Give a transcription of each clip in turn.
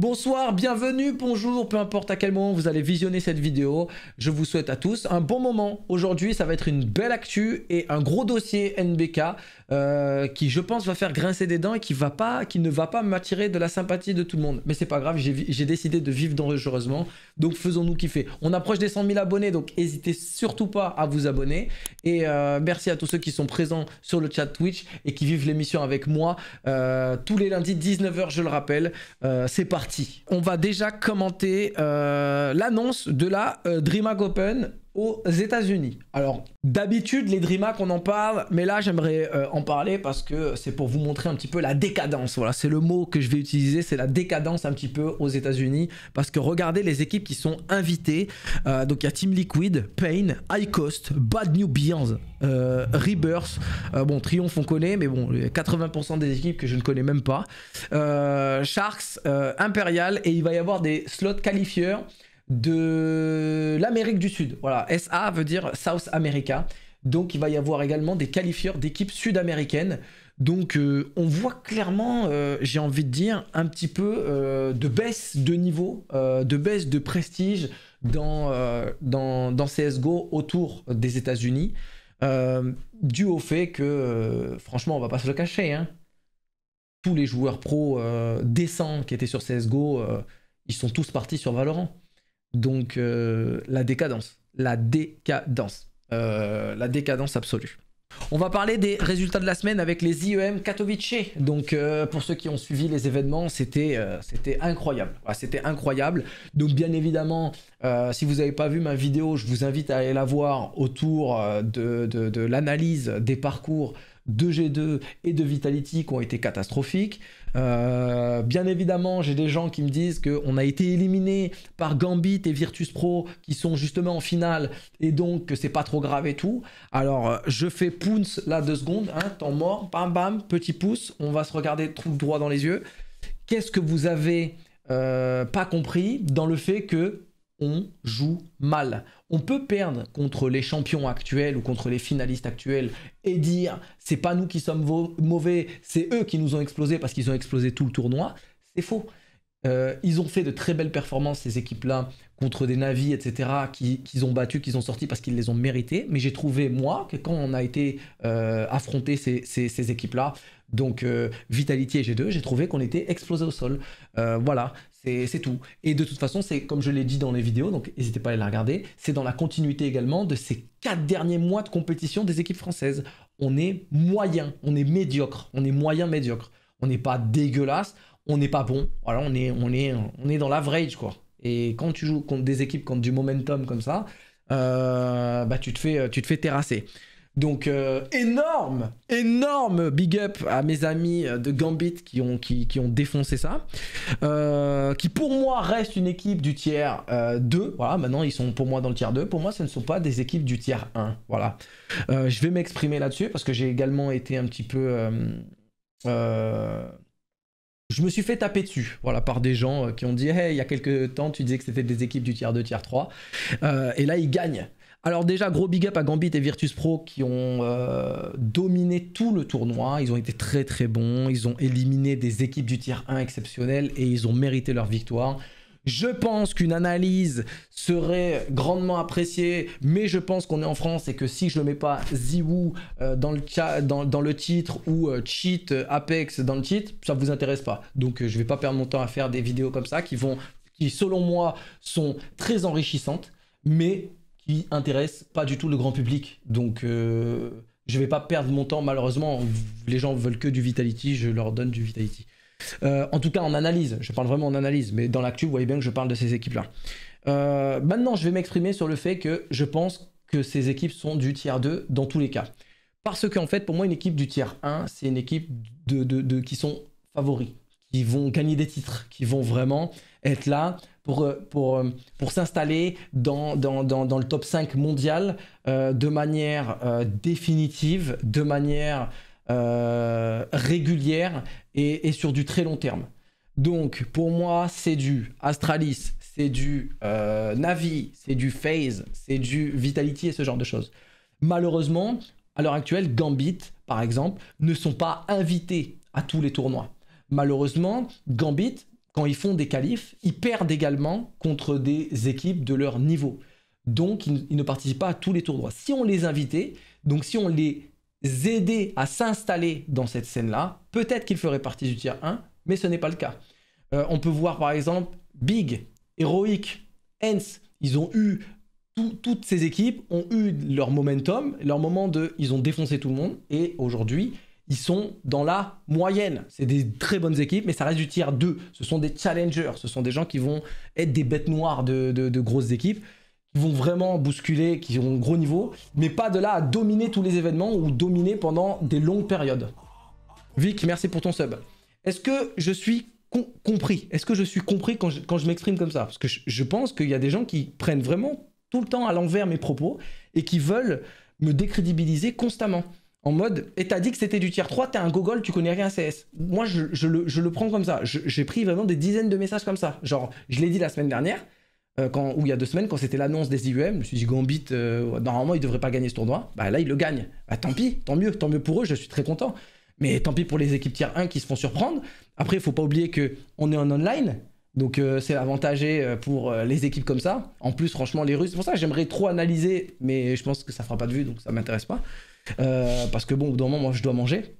Bonsoir, bienvenue, bonjour, peu importe à quel moment vous allez visionner cette vidéo. Je vous souhaite à tous un bon moment. Aujourd'hui, ça va être une belle actu et un gros dossier NBK euh, qui, je pense, va faire grincer des dents et qui, va pas, qui ne va pas m'attirer de la sympathie de tout le monde. Mais c'est pas grave, j'ai décidé de vivre dangereusement. Donc faisons-nous kiffer. On approche des 100 000 abonnés, donc n'hésitez surtout pas à vous abonner. Et euh, merci à tous ceux qui sont présents sur le chat Twitch et qui vivent l'émission avec moi euh, tous les lundis 19h, je le rappelle. c'est parti on va déjà commenter euh, l'annonce de la euh, DreamHack Open aux États-Unis. Alors, d'habitude, les DreamHack, on en parle, mais là, j'aimerais euh, en parler parce que c'est pour vous montrer un petit peu la décadence. Voilà, c'est le mot que je vais utiliser, c'est la décadence un petit peu aux États-Unis. Parce que regardez les équipes qui sont invitées. Euh, donc, il y a Team Liquid, Pain, High Cost, Bad New Beyond, euh, Rebirth. bon, Triumph, on connaît, mais bon, 80% des équipes que je ne connais même pas. Sharks, Imperial, et il va y avoir des slots qualifieurs de l'Amérique du Sud. Voilà, SA veut dire South America. Donc il va y avoir également des qualifieurs d'équipes sud-américaines. Donc euh, on voit clairement, euh, j'ai envie de dire, un petit peu euh, de baisse de niveau, de baisse de prestige dans, dans, CSGO autour des États-Unis, dû au fait que, franchement, on va pas se le cacher, hein. tous les joueurs pro décents qui étaient sur CSGO, ils sont tous partis sur Valorant. Donc euh, la décadence, la décadence, euh, la décadence absolue. On va parler des résultats de la semaine avec les IEM Katowice. Donc euh, pour ceux qui ont suivi les événements, c'était incroyable. c'était incroyable. Donc bien évidemment, si vous n'avez pas vu ma vidéo, je vous invite à aller la voir autour de, de l'analyse des parcours de G2 et de Vitality qui ont été catastrophiques. Euh, bien évidemment, j'ai des gens qui me disent qu'on a été éliminé par Gambit et Virtus Pro qui sont justement en finale et donc que c'est pas trop grave et tout. Alors, euh, je fais pounce là deux secondes, hein, temps mort, bam bam, petit pouce, on va se regarder trop droit dans les yeux. Qu'est-ce que vous avez euh, pas compris dans le fait que on joue mal. On peut perdre contre les champions actuels ou contre les finalistes actuels et dire c'est pas nous qui sommes mauvais, c'est eux qui nous ont explosé parce qu'ils ont explosé tout le tournoi. C'est faux. Euh, ils ont fait de très belles performances, ces équipes-là, contre des navis, etc., qu'ils ont battus, qu'ils ont sorti parce qu'ils les ont mérités. Mais j'ai trouvé, moi, que quand on a été euh, affronté ces équipes-là, donc euh, Vitality et G2, j'ai trouvé qu'on était explosé au sol. Euh, voilà, c'est tout. Et de toute façon, c'est comme je l'ai dit dans les vidéos, donc n'hésitez pas à aller la regarder, c'est dans la continuité également de ces quatre derniers mois de compétition des équipes françaises. On est moyen, on est médiocre, on est moyen médiocre. On n'est pas dégueulasse, on n'est pas bon. Voilà, on est, on est, on est dans l'average quoi. Et quand tu joues contre des équipes contre du momentum comme ça, euh, bah tu te fais, tu te fais terrasser. Donc euh, énorme, énorme big up à mes amis euh, de Gambit qui ont, qui, ont défoncé ça. Euh, qui pour moi reste une équipe du tiers 2. Voilà, maintenant ils sont pour moi dans le tiers 2. Pour moi, ce ne sont pas des équipes du tiers 1. Voilà. je vais m'exprimer là-dessus parce que j'ai également été un petit peu je me suis fait taper dessus, voilà, par des gens qui ont dit, hey, il y a quelques temps, tu disais que c'était des équipes du tiers 2, tiers 3, et là, ils gagnent. Alors déjà, gros big up à Gambit et Virtus Pro qui ont euh, dominé tout le tournoi. Ils ont été très très bons. Ils ont éliminé des équipes du tier 1 exceptionnelles et ils ont mérité leur victoire. Je pense qu'une analyse serait grandement appréciée, mais je pense qu'on est en France et que si je ne mets pas Ziwoo euh, dans, le dans, le titre ou euh, Cheat Apex dans le titre, ça ne vous intéresse pas. Donc je ne vais pas perdre mon temps à faire des vidéos comme ça qui, vont, qui selon moi sont très enrichissantes, mais qui intéresse pas du tout le grand public. Donc euh, je vais pas perdre mon temps malheureusement. Les gens veulent que du Vitality, je leur donne du Vitality. Euh, en tout cas en analyse, je parle vraiment en analyse, mais dans l'actu, vous voyez bien que je parle de ces équipes-là. Euh, maintenant, je vais m'exprimer sur le fait que je pense que ces équipes sont du tiers 2 dans tous les cas. Parce qu'en fait, pour moi, une équipe du tiers 1, c'est une équipe de, qui sont favoris, qui vont gagner des titres, qui vont vraiment être là pour, euh, pour, euh, pour s'installer dans, dans, dans, dans, le top 5 mondial euh, de manière définitive, de manière régulière et, et, sur du très long terme. Donc pour moi, c'est du Astralis, c'est du Navi, c'est du Phase, c'est du Vitality et ce genre de choses. Malheureusement, à l'heure actuelle, Gambit, par exemple, ne sont pas invités à tous les tournois. Malheureusement, Gambit, quand ils font des qualifs, ils perdent également contre des équipes de leur niveau. Donc, ils, ne participent pas à tous les tours droits. Si on les invitait, donc si on les aidait à s'installer dans cette scène-là, peut-être qu'ils feraient partie du tier 1, mais ce n'est pas le cas. Euh, on peut voir par exemple Big, Heroic, Hens, ils ont eu toutes ces équipes ont eu leur momentum, leur moment de ils ont défoncé tout le monde et aujourd'hui ils sont dans la moyenne. C'est des très bonnes équipes, mais ça reste du tiers 2. Ce sont des challengers, ce sont des gens qui vont être des bêtes noires de, grosses équipes, qui vont vraiment bousculer, qui ont un gros niveau, mais pas de là à dominer tous les événements ou dominer pendant des longues périodes. Vic, merci pour ton sub. Est-ce que je suis compris Est-ce que je suis compris quand je, m'exprime comme ça Parce que je, je pense qu'il y a des gens qui prennent vraiment tout le temps à l'envers mes propos et qui veulent me décrédibiliser constamment en mode, et t'as dit que c'était du tier 3, t'es un gogol, tu connais rien à CS. Moi, je, le, prends comme ça. J'ai pris vraiment des dizaines de messages comme ça. Genre, je l'ai dit la semaine dernière, euh, quand, ou il y a deux semaines, quand c'était l'annonce des IUM, e je me suis dit, Gambit, euh, normalement, il devrait pas gagner ce tournoi. Bah là, il le gagne. Bah tant pis, tant mieux, tant mieux pour eux, je suis très content. Mais tant pis pour les équipes tier 1 qui se font surprendre. Après, il faut pas oublier que on est en online. Donc euh, c'est avantagé pour les équipes comme ça. En plus, franchement, les Russes, c'est pour ça que j'aimerais trop analyser, mais je pense que ça fera pas de vue, donc ça m'intéresse pas. Euh, parce que bon, au bout d'un moment, moi, je dois manger.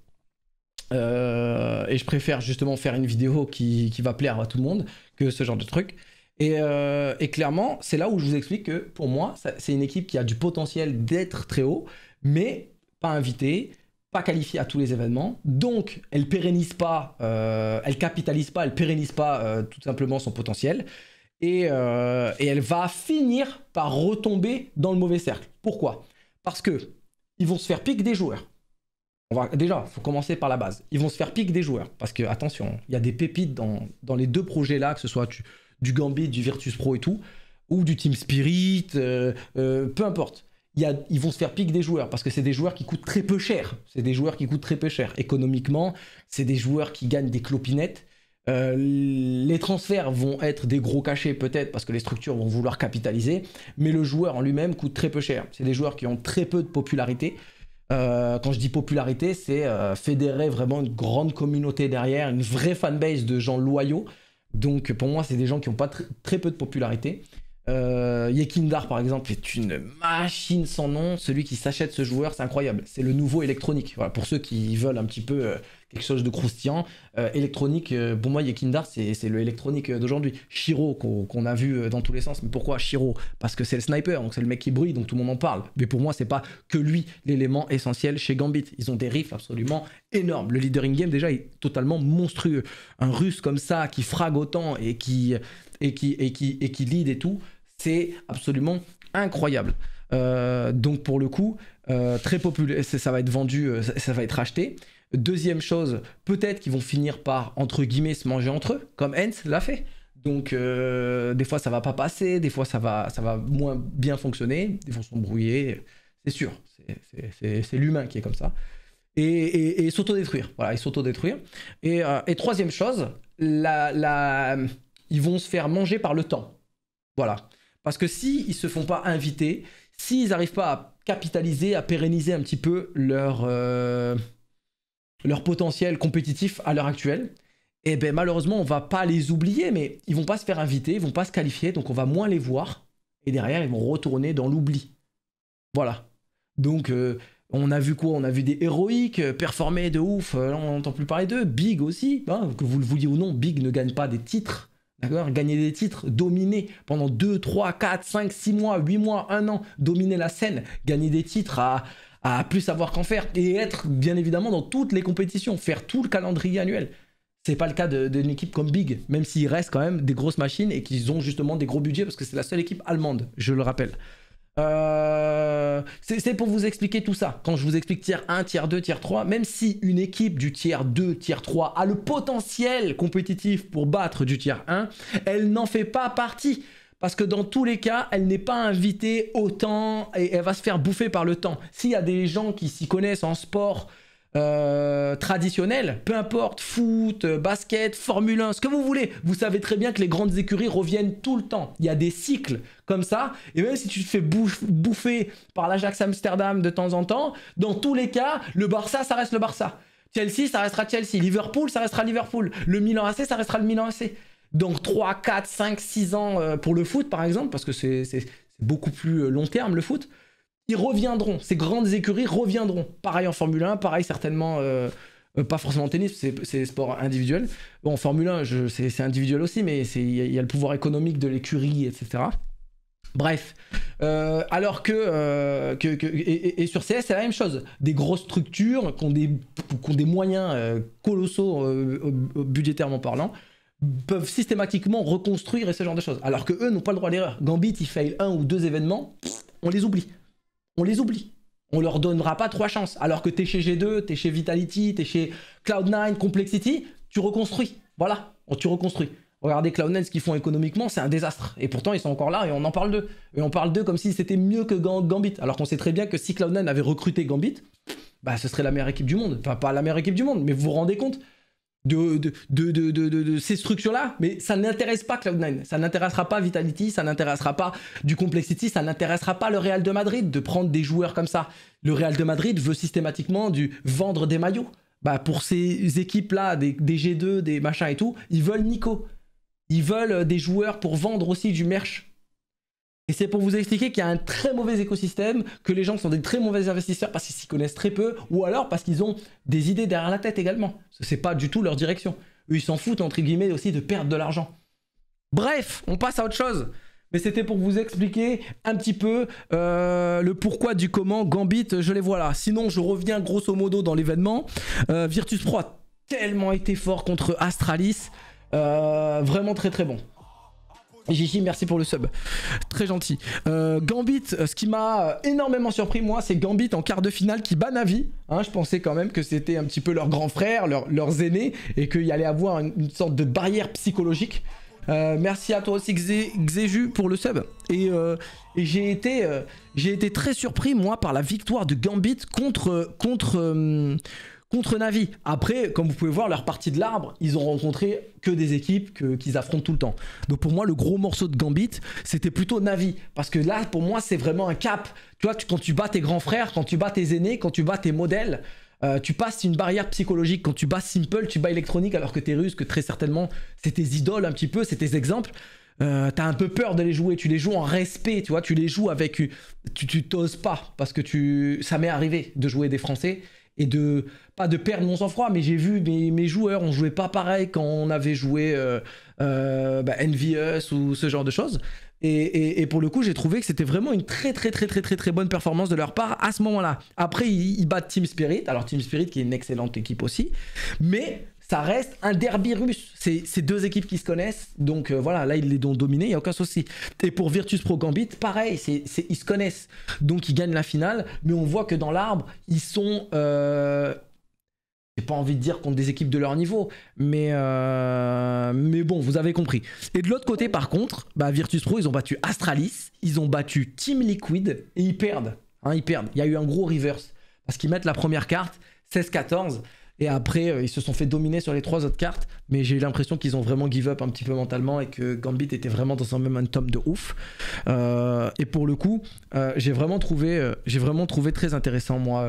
Euh, et je préfère justement faire une vidéo qui, va plaire à tout le monde que ce genre de truc. Et, euh, clairement, c'est là où je vous explique que pour moi, c'est une équipe qui a du potentiel d'être très haut, mais pas invitée, pas qualifiée à tous les événements. Donc, elle pérennise pas, elle capitalise pas, elle pérennise pas tout simplement son potentiel. et, elle va finir par retomber dans le mauvais cercle. Pourquoi Parce que ils vont se faire pique des joueurs. On déjà, il faut commencer par la base. Ils vont se faire pique des joueurs. Parce que, attention, il y a des pépites dans, les deux projets-là, que ce soit du Gambit, du Virtus Pro et tout, ou du Team Spirit, euh, euh, peu importe. Il a, ils vont se faire pique des joueurs parce que c'est des joueurs qui coûtent très peu cher. C'est des joueurs qui coûtent très peu cher. Économiquement, c'est des joueurs qui gagnent des clopinettes. Euh, les transferts vont être des gros cachets peut-être parce que les structures vont vouloir capitaliser, mais le joueur en lui-même coûte très peu cher. C'est des joueurs qui ont très peu de popularité. Euh, quand je dis popularité, c'est euh, fédérer vraiment une grande communauté derrière, une vraie fanbase de gens loyaux. Donc pour moi, c'est des gens qui ont pas très peu de popularité. Euh, Yekindar par exemple est une machine sans nom. Celui qui s'achète ce joueur, c'est incroyable. C'est le nouveau électronique. Voilà, pour ceux qui veulent un petit peu euh, quelque chose de croustillant, électronique, euh, pour moi Yekindar c'est le électronique d'aujourd'hui. Shiro qu'on a vu dans tous les sens. Mais pourquoi Shiro Parce que c'est le sniper, donc c'est le mec qui brille, donc tout le monde en parle. Mais pour moi c'est pas que lui l'élément essentiel chez Gambit. Ils ont des riffs absolument énormes. Le leader in game déjà est totalement monstrueux. Un russe comme ça qui frague autant et qui et qui et qui et qui lead et tout. C'est absolument incroyable. Euh, donc pour le coup, euh, très populaire, ça va être vendu, euh, ça, va être acheté. Deuxième chose, peut-être qu'ils vont finir par, entre guillemets, se manger entre eux, comme Hens l'a fait. Donc des fois ça va pas passer, des fois ça va, ça va moins bien fonctionner, des fois sont brouillés, c'est sûr, c'est l'humain qui est comme ça. Et, s'auto-détruire, voilà, ils s'autodétruire. Et, et troisième chose, ils vont se faire manger par le temps. Voilà. Parce que s'ils ne se font pas inviter, s'ils n'arrivent pas à capitaliser, à pérenniser un petit peu leur, euh, leur potentiel compétitif à l'heure actuelle, et eh ben malheureusement, on ne va pas les oublier, mais ils ne vont pas se faire inviter, ils ne vont pas se qualifier, donc on va moins les voir. Et derrière, ils vont retourner dans l'oubli. Voilà. Donc, euh, on a vu quoi On a vu des héroïques euh, performer de ouf, on n'entend plus parler d'eux. Big aussi, hein, que vous le vouliez ou non, Big ne gagne pas des titres D'accord Gagner des titres, dominer pendant 2, 3, 4, 5, 6 mois, 8 mois, 1 an, dominer la scène, gagner des titres à, plus savoir qu'en faire et être bien évidemment dans toutes les compétitions, faire tout le calendrier annuel. C'est pas le cas d'une équipe comme Big, même s'il reste quand même des grosses machines et qu'ils ont justement des gros budgets parce que c'est la seule équipe allemande, je le rappelle. Euh, c'est pour vous expliquer tout ça. Quand je vous explique tiers 1, tiers 2, tiers 3, même si une équipe du tiers 2, tiers 3 a le potentiel compétitif pour battre du tiers 1, elle n'en fait pas partie. Parce que dans tous les cas, elle n'est pas invitée autant et elle va se faire bouffer par le temps. S'il y a des gens qui s'y connaissent en sport, euh, Traditionnelle, peu importe, foot, euh, basket, Formule 1, ce que vous voulez, vous savez très bien que les grandes écuries reviennent tout le temps. Il y a des cycles comme ça, et même si tu te fais bouffer par l'Ajax Amsterdam de temps en temps, dans tous les cas, le Barça, ça reste le Barça. Chelsea, ça restera Chelsea. Liverpool, ça restera Liverpool. Le Milan AC, ça restera le Milan AC. Donc 3, 4, 5, 6 ans euh, pour le foot, par exemple, parce que c'est beaucoup plus long terme le foot ils reviendront, ces grandes écuries reviendront. Pareil en Formule 1, pareil certainement, euh, euh, pas forcément en tennis, c'est sport individuel. Bon, en Formule 1, c'est individuel aussi, mais il y, a le pouvoir économique de l'écurie, etc. Bref, euh, alors que, que, et, sur CS c'est la même chose, des grosses structures qui ont des, des moyens colossaux budgétairement parlant, peuvent systématiquement reconstruire et ce genre de choses. Alors que eux n'ont pas le droit à l'erreur. Gambit, il fail un ou deux événements, on les oublie on les oublie. On leur donnera pas trois chances. Alors que t'es chez G2, t'es chez Vitality, t'es chez Cloud9, Complexity, tu reconstruis. Voilà, oh, tu reconstruis. Regardez Cloud9, ce qu'ils font économiquement, c'est un désastre. Et pourtant, ils sont encore là et on en parle d'eux. Et on parle d'eux comme si c'était mieux que Gambit. Alors qu'on sait très bien que si Cloud9 avait recruté Gambit, bah ce serait la meilleure équipe du monde. Enfin, pas la meilleure équipe du monde, mais vous vous rendez compte de, de, ces structures-là, mais ça n'intéresse pas Cloud9, ça n'intéressera pas Vitality, ça n'intéressera pas du Complexity, ça n'intéressera pas le Real de Madrid de prendre des joueurs comme ça. Le Real de Madrid veut systématiquement du vendre des maillots. Bah pour ces équipes-là, des, des G2, des machins et tout, ils veulent Nico. Ils veulent euh, des joueurs pour vendre aussi du merch. Et c'est pour vous expliquer qu'il y a un très mauvais écosystème, que les gens sont des très mauvais investisseurs parce qu'ils s'y connaissent très peu, ou alors parce qu'ils ont des idées derrière la tête également. Ce n'est pas du tout leur direction. ils s'en foutent, entre guillemets, aussi de perdre de l'argent. Bref, on passe à autre chose. Mais c'était pour vous expliquer un petit peu euh, le pourquoi du comment Gambit, je les vois là. Sinon, je reviens grosso modo dans l'événement. Euh, Virtus Pro a tellement été fort contre Astralis. Euh, vraiment très très bon. Gigi, merci pour le sub. Très gentil. Euh, Gambit, euh, ce qui m'a énormément surpris, moi, c'est Gambit en quart de finale qui bat Navi. Hein, je pensais quand même que c'était un petit peu leur grand frère, leurs aînés, et qu'il y allait avoir une, sorte de barrière psychologique. Euh, merci à toi aussi, pour le sub. Et, j'ai été, été, très surpris, moi, par la victoire de Gambit contre, contre, contre Navi. Après, comme vous pouvez voir, leur partie de l'arbre, ils ont rencontré que des équipes qu'ils affrontent tout le temps. Donc pour moi, le gros morceau de Gambit, c'était plutôt Navi. Parce que là, pour moi, c'est vraiment un cap. Tu vois, quand tu bats tes grands frères, quand tu bats tes aînés, quand tu bats tes modèles, euh, tu passes une barrière psychologique. Quand tu bats Simple, tu bats électronique, alors que t'es russe, que très certainement, c'est tes idoles un petit peu, c'est tes exemples. Euh, t'as un peu peur de les jouer, tu les joues en respect, tu vois, tu les joues avec... Euh, tu t'oses pas, parce que tu... ça m'est arrivé de jouer des Français, et de pas de perdre mon sang-froid, mais j'ai vu mes, joueurs, on jouait pas pareil quand on avait joué euh, euh bah, ou ce genre de choses. Et, pour le coup, j'ai trouvé que c'était vraiment une très très très très très très bonne performance de leur part à ce moment-là. Après, ils, battent Team Spirit, alors Team Spirit qui est une excellente équipe aussi, mais ça reste un derby russe. C'est deux équipes qui se connaissent, donc euh, voilà, là ils les ont dominés, il n'y a aucun souci. Et pour Virtus Pro Gambit, pareil, ils se connaissent, donc ils gagnent la finale, mais on voit que dans l'arbre, ils sont... Euh, j'ai pas envie de dire contre des équipes de leur niveau, mais, euh, mais bon, vous avez compris. Et de l'autre côté, par contre, bah, Virtus Pro, ils ont battu Astralis, ils ont battu Team Liquid, et ils perdent. Hein, ils perdent. Il y a eu un gros reverse, parce qu'ils mettent la première carte, 16-14. Et après, euh, ils se sont fait dominer sur les trois autres cartes mais j'ai eu l'impression qu'ils ont vraiment give up un petit peu mentalement et que Gambit était vraiment dans un momentum de ouf. Euh, et pour le coup, euh, j'ai vraiment trouvé, euh, vraiment trouvé très intéressant moi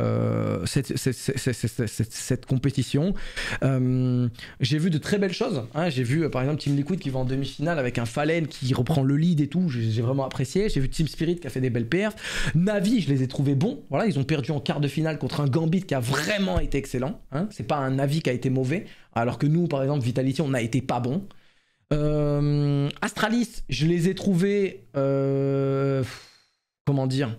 cette, compétition. j'ai vu de très belles choses. Hein. J'ai vu par exemple Team Liquid qui va en demi-finale avec un Fallen qui reprend le lead et tout. J'ai vraiment apprécié. J'ai vu Team Spirit qui a fait des belles perfs. Navi, je les ai trouvés bons. Voilà, ils ont perdu en quart de finale contre un Gambit qui a vraiment été excellent. Ce hein. C'est pas un Navi qui a été mauvais. Alors que nous, par exemple, Vitality, on n'a été pas bon. Euh, Astralis, je les ai trouvés. Euh, comment dire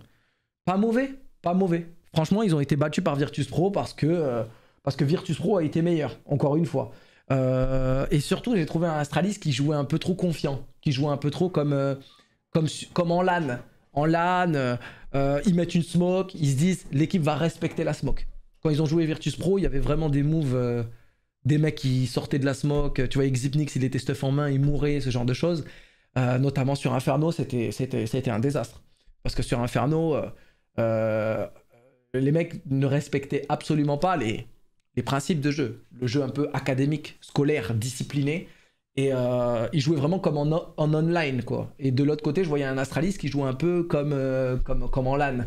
Pas mauvais. Pas mauvais. Franchement, ils ont été battus par Virtus Pro parce que, euh, parce que Virtus Pro a été meilleur, encore une fois. et surtout, j'ai trouvé un Astralis qui jouait un peu trop confiant, qui jouait un peu trop comme, comme, en LAN. En LAN, ils mettent une smoke, ils se disent l'équipe va respecter la smoke. Quand ils ont joué Virtus Pro, il y avait vraiment des moves des mecs qui sortaient de la smoke, tu vois, Exipnix, il était stuff en main, il mourait, ce genre de choses. Euh, notamment sur Inferno, c'était, un désastre. Parce que sur Inferno, euh, euh, les mecs ne respectaient absolument pas les, les principes de jeu. Le jeu un peu académique, scolaire, discipliné. Et ils jouaient vraiment comme en, online, quoi. Et de l'autre côté, je voyais un Astralis qui jouait un peu comme, comme, en LAN.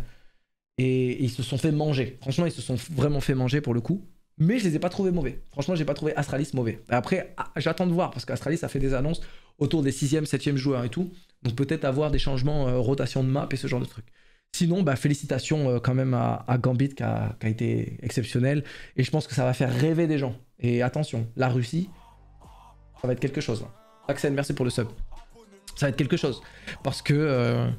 et ils se sont fait manger. Franchement, ils se sont vraiment fait manger pour le coup. Mais je les ai pas trouvés mauvais. Franchement, j'ai pas trouvé Astralis mauvais. Après, ah, j'attends de voir parce qu'Astralis a fait des annonces autour des 6e, 7e joueurs et tout. Donc peut-être avoir des changements, euh, rotation de map et ce genre de trucs. Sinon, bah, félicitations euh, quand même à, Gambit qui a, été exceptionnel. Et je pense que ça va faire rêver des gens. Et attention, la Russie, ça va être quelque chose. Hein. Axel, merci pour le sub. Ça va être quelque chose. Parce que. Euh,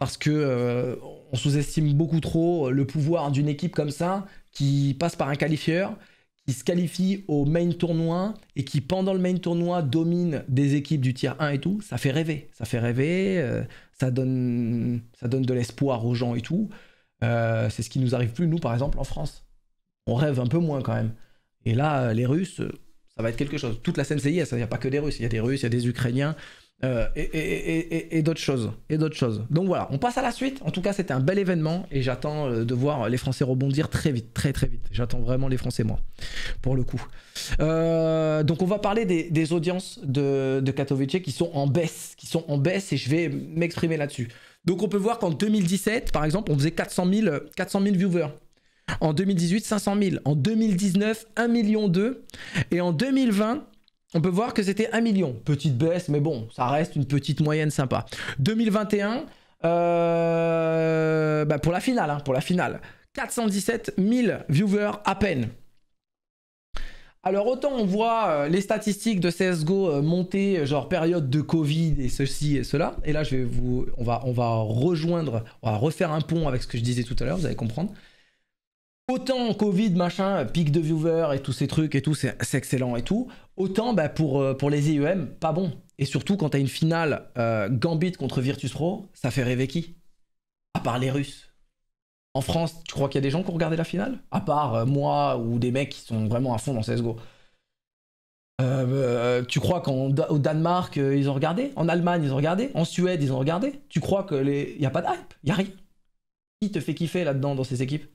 parce que on sous-estime beaucoup trop le pouvoir d'une équipe comme ça, qui passe par un qualifieur, qui se qualifie au main tournoi et qui pendant le main tournoi domine des équipes du tiers 1 et tout, ça fait rêver, ça fait rêver, euh, ça, donne, ça donne de l'espoir aux gens et tout. Euh, c'est ce qui nous arrive plus nous par exemple en France. On rêve un peu moins quand même. Et là euh, les Russes, ça va être quelque chose. Toute la scène CIS, il n'y a pas que des Russes, il y a des Russes, il y a des Ukrainiens, euh, et, d'autres choses, et d'autres choses. Donc voilà, on passe à la suite. En tout cas, c'était un bel événement et j'attends euh, de voir les Français rebondir très vite, très très vite. J'attends vraiment les Français moi, pour le coup. Euh, donc on va parler des, audiences de, de, Katowice qui sont en baisse, qui sont en baisse et je vais m'exprimer là-dessus. Donc on peut voir qu'en 2017, par exemple, on faisait 400 000, 400 000 viewers. En 2018, 500 000. En 2019, 1 million 2. Et en 2020, on peut voir que c'était 1 million. Petite baisse, mais bon, ça reste une petite moyenne sympa. 2021, euh, bah, pour la finale, hein, pour la finale. 417 000 viewers à peine. Alors autant on voit euh, les statistiques de CSGO euh, monter, genre période de Covid et ceci et cela. Et là je vais vous. On va, on va rejoindre, on va refaire un pont avec ce que je disais tout à l'heure, vous allez comprendre. Autant Covid, machin, pic de viewers et tous ces trucs et tout, c'est excellent et tout. Autant bah, pour, euh, pour les IEM, pas bon. Et surtout quand t'as une finale euh, Gambit contre Virtus Pro, ça fait rêver qui À part les Russes. En France, tu crois qu'il y a des gens qui ont regardé la finale À part euh, moi ou des mecs qui sont vraiment à fond dans CSGO. tu crois qu'au Danemark, ils ont regardé En Allemagne, ils ont regardé En Suède, ils ont regardé Tu crois que les... a pas de hype Y a rien. Qui te fait kiffer là-dedans dans ces équipes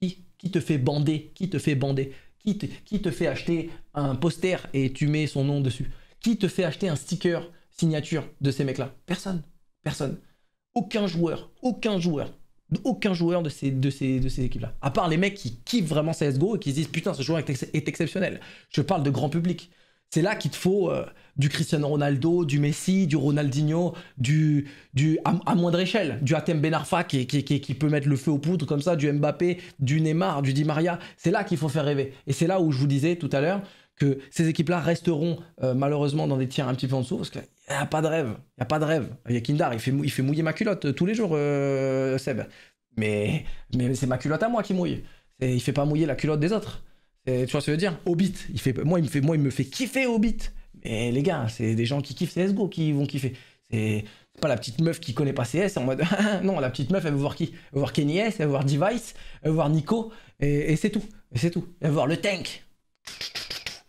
Qui qui te fait bander Qui te fait bander qui te, qui te fait acheter un poster et tu mets son nom dessus Qui te fait acheter un sticker signature de ces mecs-là Personne. Personne. Aucun joueur. Aucun joueur. Aucun joueur de ces, de ces, de ces équipes-là. À part les mecs qui kiffent vraiment CSGO et qui se disent putain, ce joueur est, exceptionnel. Je parle de grand public. C'est là qu'il te faut. Euh, du Cristiano Ronaldo, du Messi, du Ronaldinho, du, du à, moindre échelle, du Atem Benarfa qui, qui, qui, peut mettre le feu aux poudres comme ça, du Mbappé, du Neymar, du Di Maria. C'est là qu'il faut faire rêver. Et c'est là où je vous disais tout à l'heure que ces équipes-là resteront euh, malheureusement dans des tiers un petit peu en dessous parce qu'il n'y a pas de rêve. Il n'y a pas de rêve. Il y a Kindar, il fait, il fait mouiller ma culotte euh, tous les jours, euh, Seb. Mais, mais c'est ma culotte à moi qui mouille. Il il fait pas mouiller la culotte des autres. tu vois ce que je veux dire Hobbit, il fait, moi, il me fait, moi, il me fait kiffer Hobbit. Mais les gars, c'est des gens qui kiffent CSGO qui vont kiffer. C'est pas la petite meuf qui connaît pas CS en mode non, la petite meuf elle veut voir qui Elle veut voir Kenny S, elle veut voir Device, elle veut voir Nico, et, c'est tout. c'est tout. Elle veut voir le tank.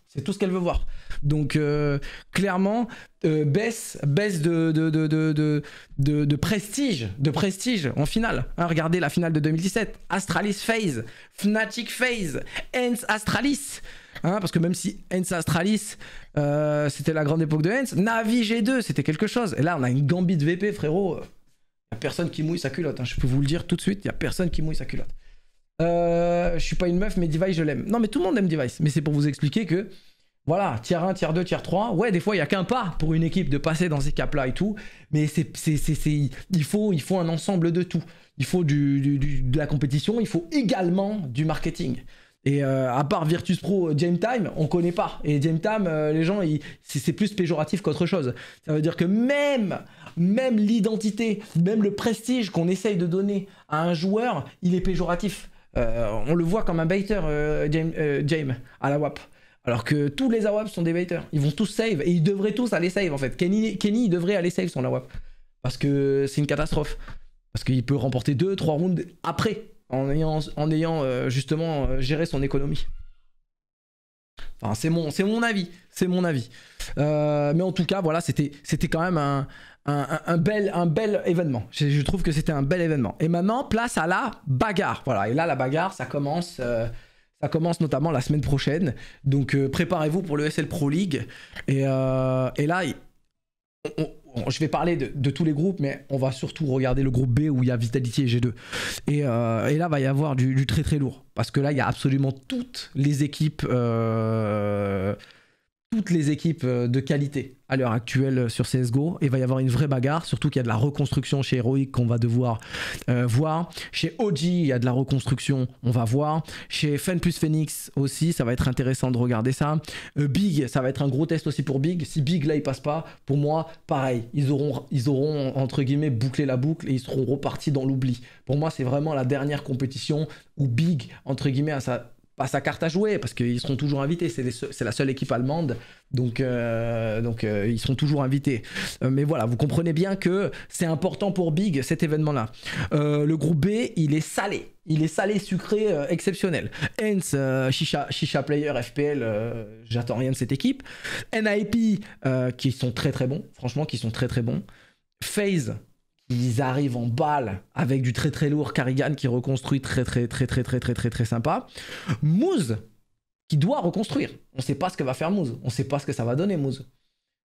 C'est tout ce qu'elle veut voir. Donc euh, clairement, euh, baisse, baisse de de, prestige, de prestige en finale. Hein, regardez la finale de 2017, Astralis Phase, Fnatic Phase, Hans Astralis. Hein, parce que même si Ence Astralis, euh, c'était la grande époque de Ence, Navi G2, c'était quelque chose. Et là, on a une gambit de VP, frérot. Il euh, a personne qui mouille sa culotte. Hein, je peux vous le dire tout de suite, il n'y a personne qui mouille sa culotte. Euh, je suis pas une meuf, mais Device, je l'aime. Non, mais tout le monde aime Device. Mais c'est pour vous expliquer que, voilà, tier 1, tier 2, tier 3. Ouais, des fois, il n'y a qu'un pas pour une équipe de passer dans ces caps-là et tout. Mais c'est, il, faut, il faut un ensemble de tout. Il faut de la compétition, il faut également du marketing. Et euh, à part Virtus Pro, game euh, Time, on connaît pas. Et James Time, euh, les gens, c'est plus péjoratif qu'autre chose. Ça veut dire que même, même l'identité, même le prestige qu'on essaye de donner à un joueur, il est péjoratif. on le voit comme un baiter, James, à la WAP. Alors que tous les AWAP sont des baiters. Ils vont tous save. Et ils devraient tous aller save, en fait. Kenny, Kenny il devrait aller save son AWAP. Parce que c'est une catastrophe. Parce qu'il peut remporter 2-3 rounds après en ayant, en ayant euh, justement euh, géré son économie. Enfin, c'est mon, c'est mon avis, c'est mon avis. Euh, mais en tout cas, voilà, c'était, c'était quand même un, un, bel, un bel événement. Je, trouve que c'était un bel événement. Et maintenant, place à la bagarre. Voilà, et là, la bagarre, ça commence, ça commence notamment la semaine prochaine. Donc, préparez-vous pour le SL Pro League. Et, là, on, je vais parler de, tous les groupes, mais on va surtout regarder le groupe B où il y a Vitality et G2. Et, là, euh, il là, va y avoir du, très très lourd. Parce que là, il y a absolument toutes les équipes. Euh, toutes les équipes euh, de qualité à l'heure actuelle euh, sur CSGO. Et il va y avoir une vraie bagarre, surtout qu'il y a de la reconstruction chez Heroic qu'on va devoir euh, voir. Chez OG, il y a de la reconstruction, on va voir. Chez Fan plus Phoenix aussi, ça va être intéressant de regarder ça. Big, ça va être un gros test aussi pour Big. Si Big là il passe pas, pour moi, pareil, ils auront, ils auront entre guillemets bouclé la boucle et ils seront repartis dans l'oubli. Pour moi, c'est vraiment la dernière compétition où Big, entre guillemets, a sa sa carte à jouer parce qu'ils seront toujours invités. C'est la seule équipe allemande, donc, euh, donc euh, ils seront toujours invités. Euh, mais voilà, vous comprenez bien que c'est important pour Big cet événement-là. le groupe B, il est salé. Il est salé, sucré, exceptionnel. Hence, Shisha Chicha Player, FPL, j'attends rien de cette équipe. NIP, qui sont très très bons, franchement, qui sont très très bons. Phase, ils arrivent en balle avec du très très lourd Carrigan qui reconstruit très très très très très très très très sympa. Moose qui doit reconstruire. On ne sait pas ce que va faire Mouz. On ne sait pas ce que ça va donner Mouz.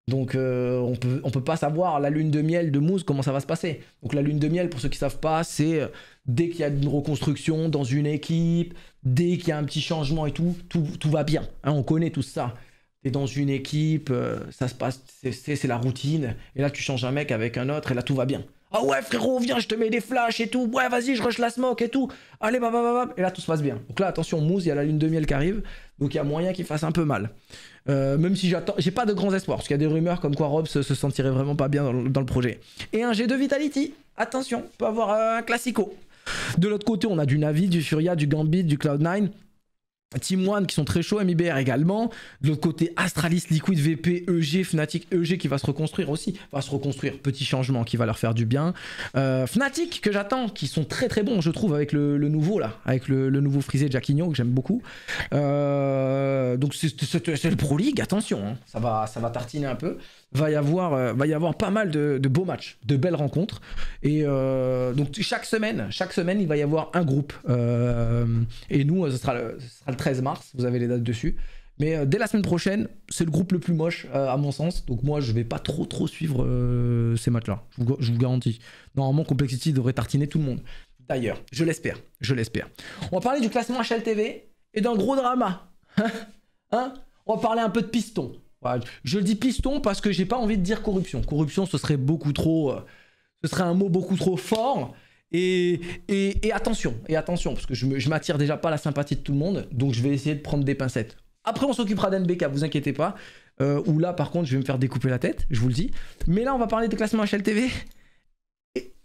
Donc euh, on peut, on peut pas savoir la lune de miel de Moose, comment ça va se passer. Donc la lune de miel pour ceux qui savent pas, c'est euh, dès qu'il y a une reconstruction dans une équipe, dès qu'il y a un petit changement et tout, tout, va bien. Hein, on connaît tout ça. es dans une équipe, euh, ça se passe, c'est la routine. Et là tu changes un mec avec un autre et là tout va bien. Ah ouais, frérot, viens, je te mets des flashs et tout. Ouais, vas-y, je rush la smoke et tout. Allez, bam, bam, bam. Et là, tout se passe bien. Donc là, attention, Mousse, il y a la lune de miel qui arrive. Donc il y a moyen qu'il fasse un peu mal. Euh, même si j'attends, j'ai pas de grands espoirs. Parce qu'il y a des rumeurs comme quoi Rob se, sentirait vraiment pas bien dans, le projet. Et un G2 Vitality. Attention, peut avoir un classico. De l'autre côté, on a du Navi, du Furia, du Gambit, du Cloud9. Team One qui sont très chauds, MIBR également. De l'autre côté, Astralis, Liquid, VP, EG, Fnatic, EG qui va se reconstruire aussi. Va se reconstruire, petit changement qui va leur faire du bien. Euh, Fnatic que j'attends, qui sont très très bons, je trouve, avec le, nouveau là, avec le, nouveau frisé Jacquinho que j'aime beaucoup. Euh, donc c'est le Pro League, attention, hein. ça, va, ça va tartiner un peu va y avoir, euh, va y avoir pas mal de, beaux matchs, de belles rencontres. Et euh, donc chaque semaine, chaque semaine, il va y avoir un groupe. Euh, et nous, ce sera, le, 13 mars, vous avez les dates dessus. Mais dès la semaine prochaine, c'est le groupe le plus moche à mon sens. Donc moi, je vais pas trop trop suivre ces matchs-là. Je vous, je garantis. Normalement, Complexity devrait tartiner tout le monde. D'ailleurs, je l'espère. Je l'espère. On va parler du classement HLTV et d'un gros drama. Hein On va parler un peu de piston. Je le dis piston parce que j'ai pas envie de dire corruption. Corruption, ce serait beaucoup trop. Euh, ce serait un mot beaucoup trop fort. Et, attention, et attention, parce que je m'attire déjà pas la sympathie de tout le monde, donc je vais essayer de prendre des pincettes. Après, on s'occupera d'NBK, vous inquiétez pas. Euh, ou là, par contre, je vais me faire découper la tête, je vous le dis. Mais là, on va parler de classement HLTV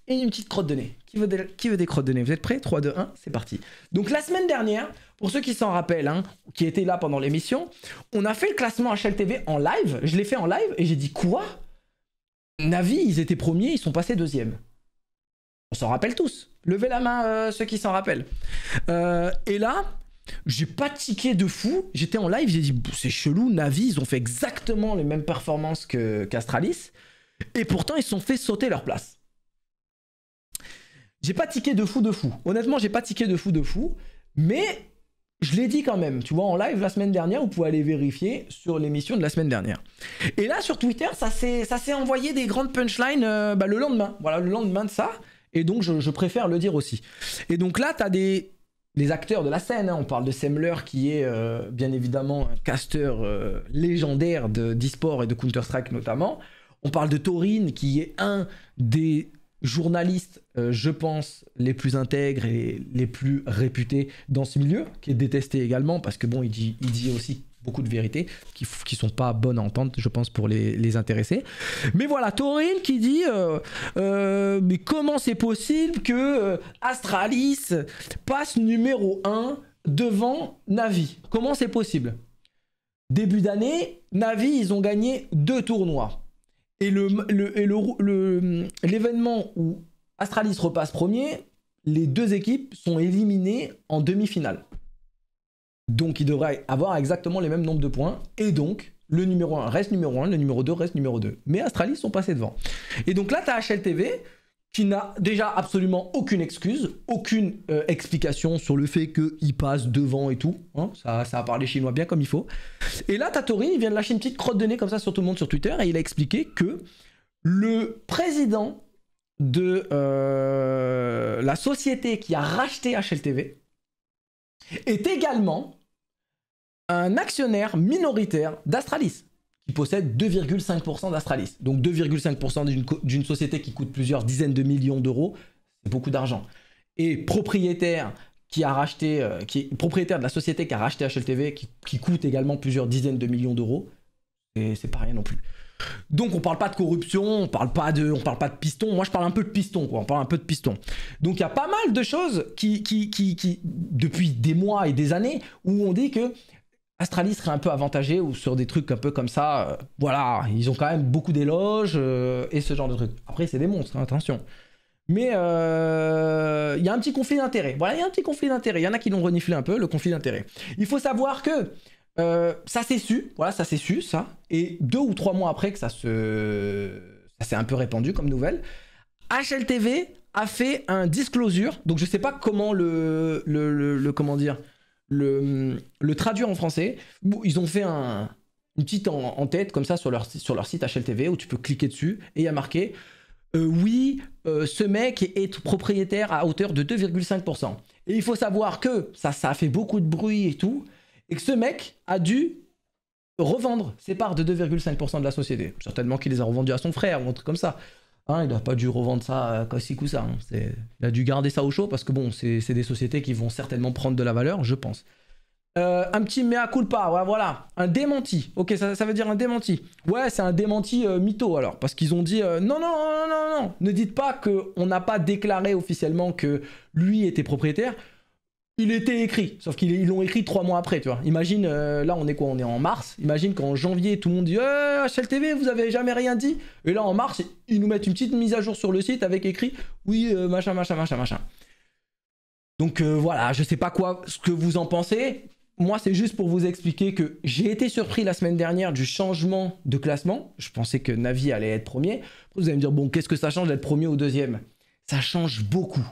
et une petite crotte de nez. Qui veut des, qui veut des crottes de nez Vous êtes prêts 3, 2, 1, c'est parti. Donc la semaine dernière, pour ceux qui s'en rappellent, hein, qui étaient là pendant l'émission, on a fait le classement HLTV en live. Je l'ai fait en live et j'ai dit quoi Navi, ils étaient premiers, ils sont passés deuxième. On s'en rappelle tous. Levez la main euh, ceux qui s'en rappellent. Euh, et là, j'ai pas tiqué de fou. J'étais en live, j'ai dit c'est chelou, Navi, ils ont fait exactement les mêmes performances que qu'Astralis. Et pourtant, ils se sont fait sauter leur place. J'ai pas tiqué de fou de fou. Honnêtement, j'ai pas tiqué de fou de fou. Mais je l'ai dit quand même, tu vois, en live la semaine dernière, vous pouvez aller vérifier sur l'émission de la semaine dernière. Et là, sur Twitter, ça s'est envoyé des grandes punchlines euh, bah, le lendemain. Voilà, le lendemain de ça. Et donc, je, préfère le dire aussi. Et donc là, t'as des, des acteurs de la scène. Hein. On parle de Semler, qui est euh, bien évidemment un casteur euh, légendaire de d'e-sport et de Counter-Strike notamment. On parle de Torin, qui est un des journalistes, euh, je pense, les plus intègres et les plus réputés dans ce milieu, qui est détesté également parce que bon, il dit, aussi beaucoup de vérités qui, sont pas bonnes à entendre, je pense, pour les, intéressés. Mais voilà, Torin qui dit euh, euh, Mais comment c'est possible que Astralis passe numéro 1 devant Navi Comment c'est possible Début d'année, Navi, ils ont gagné deux tournois. Et l'événement où Astralis repasse premier, les deux équipes sont éliminées en demi-finale. Donc ils devraient avoir exactement les mêmes nombres de points. Et donc, le numéro 1 reste numéro 1, le numéro 2 reste numéro 2. Mais Astralis sont passés devant. Et donc là, tu as HLTV qui n'a déjà absolument aucune excuse, aucune euh, explication sur le fait qu'il passe devant et tout. Hein. ça, ça a parlé chinois bien comme il faut. Et là, Tatori, il vient de lâcher une petite crotte de nez comme ça sur tout le monde sur Twitter et il a expliqué que le président de euh, la société qui a racheté HLTV est également un actionnaire minoritaire d'Astralis possède 2,5% d'Astralis. Donc 2,5% d'une société qui coûte plusieurs dizaines de millions d'euros, c'est beaucoup d'argent. Et propriétaire qui a racheté, euh, qui est propriétaire de la société qui a racheté HLTV, qui, coûte également plusieurs dizaines de millions d'euros, et c'est pas rien non plus. Donc on parle pas de corruption, on parle pas de, on parle pas de piston. Moi je parle un peu de piston, On parle un peu de piston. Donc il y a pas mal de choses qui, qui, qui depuis des mois et des années, où on dit que Astralis serait un peu avantagé ou sur des trucs un peu comme ça. Euh, voilà, ils ont quand même beaucoup d'éloges euh, et ce genre de trucs. Après, c'est des monstres, hein, attention. Mais euh, il y a un petit conflit d'intérêt. Voilà, il y a un petit conflit d'intérêt. Il y en a qui l'ont reniflé un peu, le conflit d'intérêt. Il faut savoir que ça s'est su, voilà, ça s'est su, ça. Et deux ou trois mois après que ça se. Ça s'est un peu répandu comme nouvelle. HLTV a fait un disclosure. Donc je ne sais pas comment le, le comment dire Mm, le, traduire en français. Ils ont fait un, une petite en, tête comme ça sur leur, sur leur site HLTV où tu peux cliquer dessus et il y a marqué euh, oui, euh, ce mec est propriétaire à hauteur de 2,5%. Et il faut savoir que ça, ça a fait beaucoup de bruit et tout, et que ce mec a dû revendre ses parts de 2,5% de la société. Certainement qu'il les a revendues à son frère ou un truc comme ça. Hein, il n'a pas dû revendre ça si ou ça. Il a dû garder ça au chaud parce que bon, c'est des sociétés qui vont certainement prendre de la valeur, je pense. Euh, un petit mea culpa, ouais, voilà. Un démenti. Ok, ça, veut dire un démenti. Ouais, c'est un démenti euh, mytho alors. Parce qu'ils ont dit euh, non, non, non, non, non, non. Ne dites pas qu'on n'a pas déclaré officiellement que lui était propriétaire il était écrit, sauf qu'ils l'ont écrit trois mois après, tu vois. Imagine, euh, là on est quoi On est en mars. Imagine qu'en janvier tout le monde dit HLTV, euh, vous avez jamais rien dit. Et là en mars, ils nous mettent une petite mise à jour sur le site avec écrit oui, euh, machin, machin, machin, machin. Donc voilà, je sais pas quoi, ce que vous en pensez. Moi, c'est juste pour vous expliquer que j'ai été surpris la semaine dernière du changement de classement. Je pensais que Navi allait être premier. Vous allez me dire, bon, qu'est-ce que ça change d'être premier ou deuxième Ça change beaucoup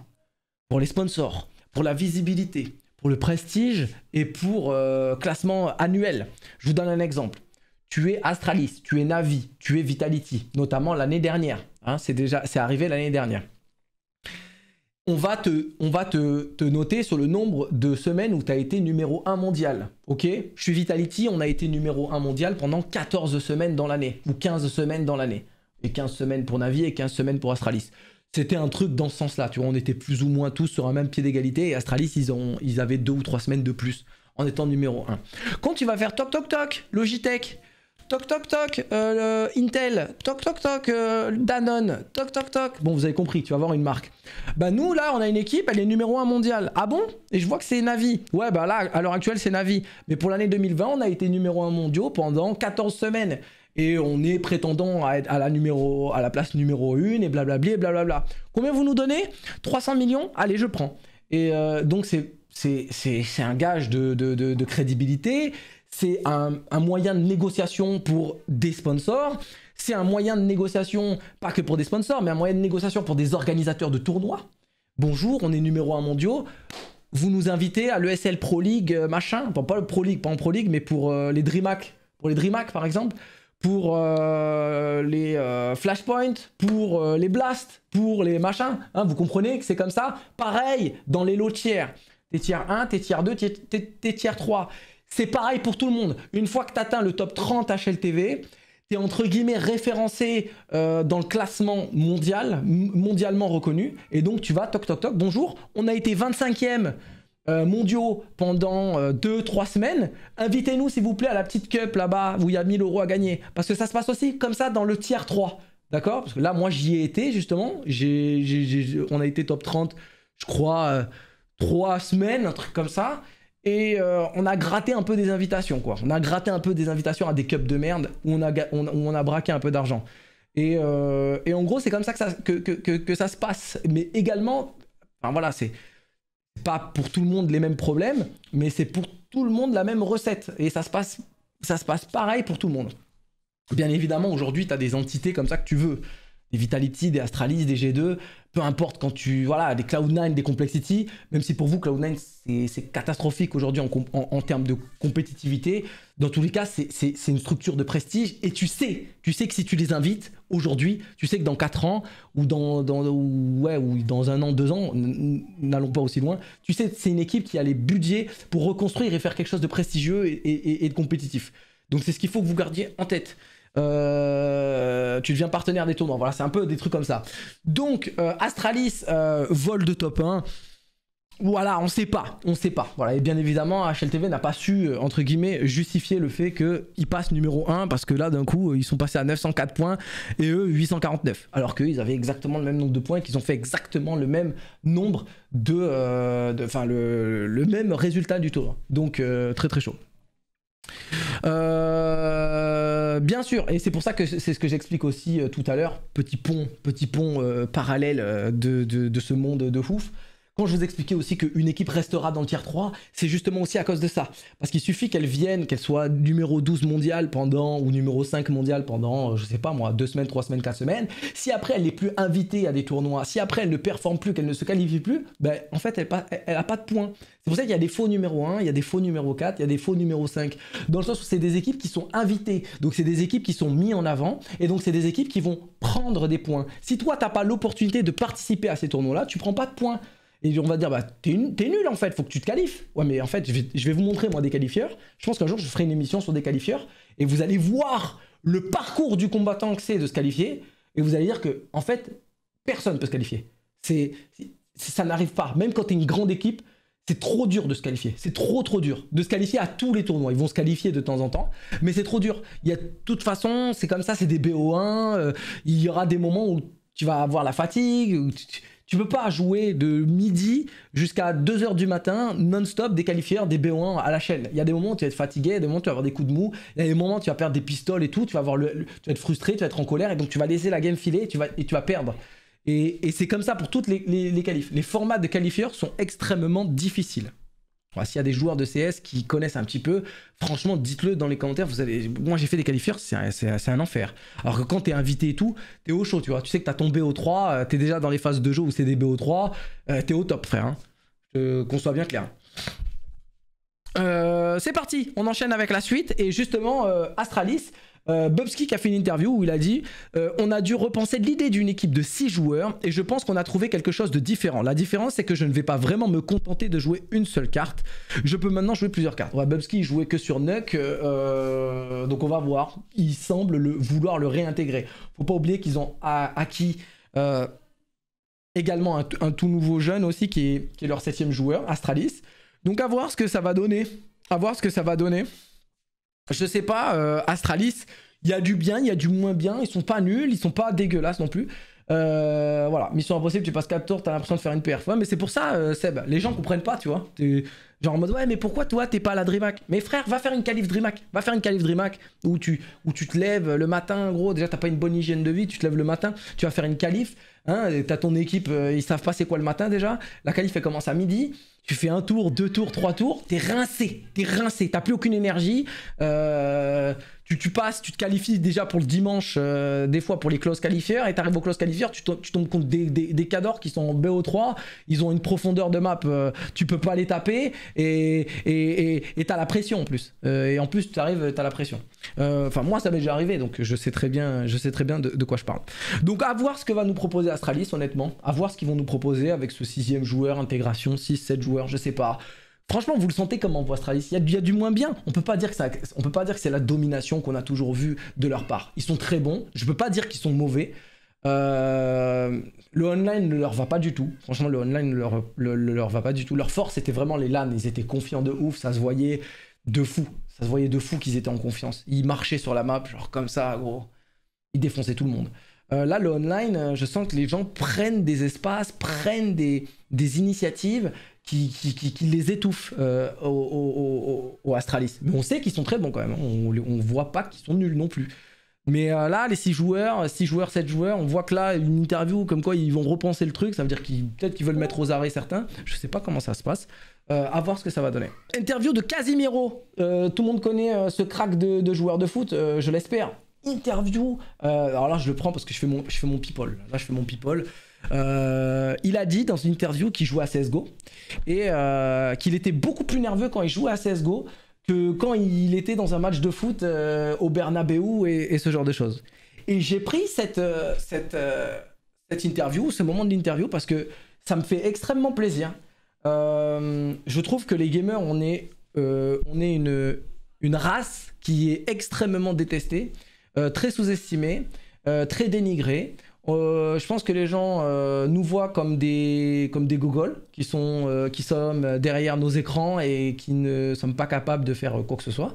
pour les sponsors pour la visibilité, pour le prestige et pour euh, classement annuel. Je vous donne un exemple. Tu es Astralis, tu es Navi, tu es Vitality, notamment l'année dernière. Hein, c'est déjà, c'est arrivé l'année dernière. On va, te, on va te, te, noter sur le nombre de semaines où tu as été numéro 1 mondial. Ok Je suis Vitality, on a été numéro 1 mondial pendant 14 semaines dans l'année, ou 15 semaines dans l'année. Et 15 semaines pour Navi et 15 semaines pour Astralis c'était un truc dans ce sens-là. Tu vois, on était plus ou moins tous sur un même pied d'égalité et Astralis, ils, ils avaient deux ou trois semaines de plus en étant numéro 1. Quand tu vas faire toc toc toc, Logitech, toc toc toc, euh, Intel, toc toc toc, euh, Danone, toc toc toc. Bon, vous avez compris, tu vas avoir une marque. Bah nous, là, on a une équipe, elle est numéro un mondial Ah bon Et je vois que c'est Navi. Ouais, bah là, à l'heure actuelle, c'est Navi. Mais pour l'année 2020, on a été numéro un mondial pendant 14 semaines et on est prétendant à, être à, la, numéro, à la place numéro 1 et blablabli et blablabla. Combien vous nous donnez 300 millions Allez, je prends. Et euh, donc c'est c'est un gage de, de, de, crédibilité, c'est un, un, moyen de négociation pour des sponsors, c'est un moyen de négociation, pas que pour des sponsors, mais un moyen de négociation pour des organisateurs de tournois. Bonjour, on est numéro 1 mondiaux, vous nous invitez à l'ESL Pro League, euh, machin, pas le Pro League, pas en Pro League, mais pour euh, les DreamHack, pour les DreamHack par exemple, pour euh, les euh, flashpoints, pour euh, les blasts, pour les machins. Hein, vous comprenez que c'est comme ça. Pareil dans les lots tiers. T'es tiers 1, t'es tiers 2, t'es tiers 3. C'est pareil pour tout le monde. Une fois que tu atteins le top 30 HLTV, tu es entre guillemets référencé dans le classement mondial, mondialement reconnu. Et donc tu vas, toc toc toc, bonjour, on a été 25e euh, mondiaux pendant 2-3 euh, semaines, invitez-nous s'il vous plaît à la petite cup là-bas où il y a 1000 euros à gagner. Parce que ça se passe aussi comme ça dans le tiers 3. D'accord Parce que là, moi, j'y ai été justement. J on a été top 30, je crois, 3 euh, semaines, un truc comme ça. Et on a gratté un peu des invitations, On a gratté un peu des invitations à des cups de merde où on a, braqué un peu d'argent. Et, en gros, c'est comme ça que ça, se passe. Mais également, voilà, c'est pas pour tout le monde les mêmes problèmes, mais c'est pour tout le monde la même recette. Et ça se passe, ça se passe pareil pour tout le monde. Bien évidemment, aujourd'hui, tu as des entités comme ça que tu veux. Des Vitality, des Astralis, des G2, peu importe quand tu. Voilà, des Cloud9, des Complexity, même si pour vous, Cloud9, c'est catastrophique aujourd'hui en, en, termes de compétitivité. Dans tous les cas, c'est une structure de prestige et tu sais, tu sais que si tu les invites, aujourd'hui, tu sais que dans 4 ans, ou dans, ouais, ou dans un an, deux ans, n'allons pas aussi loin, tu sais c'est une équipe qui a les budgets pour reconstruire et faire quelque chose de prestigieux et, de compétitif. Donc c'est ce qu'il faut que vous gardiez en tête. Euh, tu deviens partenaire des tournois. Voilà, c'est un peu des trucs comme ça. Donc, euh, Astralis, euh, vol de top 1. Voilà, on sait pas, on sait pas. Voilà, et bien évidemment, HLTV n'a pas su, euh, entre guillemets, justifier le fait qu'ils passent numéro 1 parce que là, d'un coup, euh, ils sont passés à 904 points et eux, 849. Alors qu'ils avaient exactement le même nombre de points, qu'ils ont fait exactement le même nombre de. Euh, enfin, le, même résultat du tour. Donc, très très chaud. Euh, bien sûr, et c'est pour ça que c'est ce que j'explique aussi tout à l'heure, petit pont, petit pont parallèle de, ce monde de fouf. Quand je vous expliquais aussi qu'une équipe restera dans le tier 3, c'est justement aussi à cause de ça. Parce qu'il suffit qu'elle vienne, qu'elle soit numéro 12 mondial pendant, ou numéro 5 mondial pendant, euh, je sais pas moi, 2 semaines, 3 semaines, 4 semaines. Si après elle n'est plus invitée à des tournois, si après elle ne performe plus, qu'elle ne se qualifie plus, ben en fait elle, n'a pas de points. C'est pour ça qu'il y a des faux numéro 1, il y a des faux numéro 4, il y a des faux numéro 5. Dans le sens où c'est des équipes qui sont invitées. Donc c'est des équipes qui sont mises en avant. Et donc c'est des équipes qui vont prendre des points. Si toi, t'as pas l'opportunité de participer à ces tournois-là, tu prends pas de points. Et on va dire, bah, t'es nul en fait, faut que tu te qualifies. Ouais, mais en fait, je vais, vous montrer moi des qualifieurs. Je pense qu'un jour, je ferai une émission sur des qualifieurs et vous allez voir le parcours du combattant que c'est de se qualifier. Et vous allez dire que, en fait, personne ne peut se qualifier. C'est, ça n'arrive pas. Même quand tu une grande équipe, c'est trop dur de se qualifier. C'est trop, trop dur de se qualifier à tous les tournois. Ils vont se qualifier de temps en temps, mais c'est trop dur. Il y a de toute façon, c'est comme ça, c'est des BO1. Euh, il y aura des moments où tu vas avoir la fatigue, où tu, tu peux pas jouer de midi jusqu'à 2h du matin non-stop des qualifieurs, des BO1 à la chaîne. Il y a des moments où tu vas être fatigué, des moments où tu vas avoir des coups de mou, il y a des moments où tu vas perdre des pistoles et tout, tu vas, avoir être frustré, tu vas être en colère et donc tu vas laisser la game filer et tu vas, et tu vas perdre. Et, c'est comme ça pour toutes les, les, les qualifs. Les formats de qualifieurs sont extrêmement difficiles. S'il y a des joueurs de CS qui connaissent un petit peu, franchement, dites-le dans les commentaires. Vous avez... Moi, j'ai fait des qualifiers, c'est un, enfer. Alors que quand t'es invité et tout, t'es au chaud, tu vois. Tu sais que t'as ton BO3, tu euh, t'es déjà dans les phases de jeu où c'est des BO3, euh, t'es au top, frère. Hein. Qu'on soit bien clair. Euh, c'est parti, on enchaîne avec la suite. Et justement, Astralis, euh, Bobski qui a fait une interview où il a dit euh, On a dû repenser l'idée d'une équipe de 6 joueurs et je pense qu'on a trouvé quelque chose de différent. La différence, c'est que je ne vais pas vraiment me contenter de jouer une seule carte. Je peux maintenant jouer plusieurs cartes. Ouais, Bobski, jouait que sur Nuck, euh, donc on va voir. Il semble le, vouloir le réintégrer. Faut pas oublier qu'ils ont acquis également un, tout nouveau jeune aussi qui est, qui est leur septième joueur, Astralis. Donc à voir ce que ça va donner. À voir ce que ça va donner je sais pas, euh, Astralis, il y a du bien, il y a du moins bien, ils sont pas nuls, ils sont pas dégueulasses non plus. Euh, voilà, mission impossible, tu passes 4 tours, t'as l'impression de faire une PR mais c'est pour ça, euh, Seb, les gens comprennent pas, tu vois. genre en mode, ouais, mais pourquoi toi t'es pas à la DreamHack Mais frère, va faire une calife DreamHack, va faire une calife DreamHack où tu, où tu te lèves le matin, gros, déjà t'as pas une bonne hygiène de vie, tu te lèves le matin, tu vas faire une calife, Hein, t'as ton équipe, euh, ils savent pas c'est quoi le matin déjà. La qualif elle commence à midi. Tu fais un tour, deux tours, trois tours. T'es rincé, t'es rincé. T'as plus aucune énergie. Euh, tu, passes, tu te qualifies déjà pour le dimanche, euh, des fois pour les close qualifiers. Et t'arrives aux close qualifiers, tu, tombes contre des, cadors qui sont en BO3. Ils ont une profondeur de map, tu peux pas les taper. Et t'as et, et, la pression en plus. et en plus, t'arrives, t'as la pression. Euh, enfin, moi, ça m'est déjà arrivé, donc je sais très bien, je sais très bien de, quoi je parle. Donc, à voir ce que va nous proposer Astralis, honnêtement. À voir ce qu'ils vont nous proposer avec ce sixième joueur, intégration, 6, 7 joueurs, je sais pas. Franchement, vous le sentez comment pour Astralis il y, a, du moins bien. On peut pas dire que on peut pas dire que c'est la domination qu'on a toujours vue de leur part. Ils sont très bons. Je peux pas dire qu'ils sont mauvais. Euh, le online ne leur va pas du tout. Franchement, le online ne leur, leur va pas du tout. Leur force, c'était vraiment les LAN. Ils étaient confiants de ouf, ça se voyait de fou. Ça se voyait de fou qu'ils étaient en confiance. Ils marchaient sur la map, genre comme ça, gros. Ils défonçaient tout le monde. Euh, là, le online, euh, je sens que les gens prennent des espaces, prennent des, initiatives qui, les étouffent euh, au, Astralis. Mais on sait qu'ils sont très bons quand même. Hein. On ne voit pas qu'ils sont nuls non plus. Mais là, les 6 joueurs, 6 joueurs, 7 joueurs, on voit que là, une interview comme quoi ils vont repenser le truc, ça veut dire qu'ils peut-être qu'ils veulent mettre aux arrêts certains. Je sais pas comment ça se passe. Euh, à voir ce que ça va donner. Interview de Casimiro. Euh, tout le monde connaît euh, ce crack de, de, joueur de foot, je l'espère. Interview. alors là, je le prends parce que je fais mon, je fais mon people. Là, je fais mon people. il a dit dans une interview qu'il jouait à CSGO et qu'il était beaucoup plus nerveux quand il jouait à CSGO que quand il était dans un match de foot au Bernabeu et, et, ce genre de choses. Et j'ai pris cette, cette, cette interview, ce moment de l'interview, parce que ça me fait extrêmement plaisir euh, je trouve que les gamers, on est, euh, une, race qui est extrêmement détestée, euh, très sous-estimée, très dénigrée. je pense que les gens nous voient comme des, comme des gogoles qui, sont, qui sommes derrière nos écrans et qui ne sommes pas capables de faire quoi que ce soit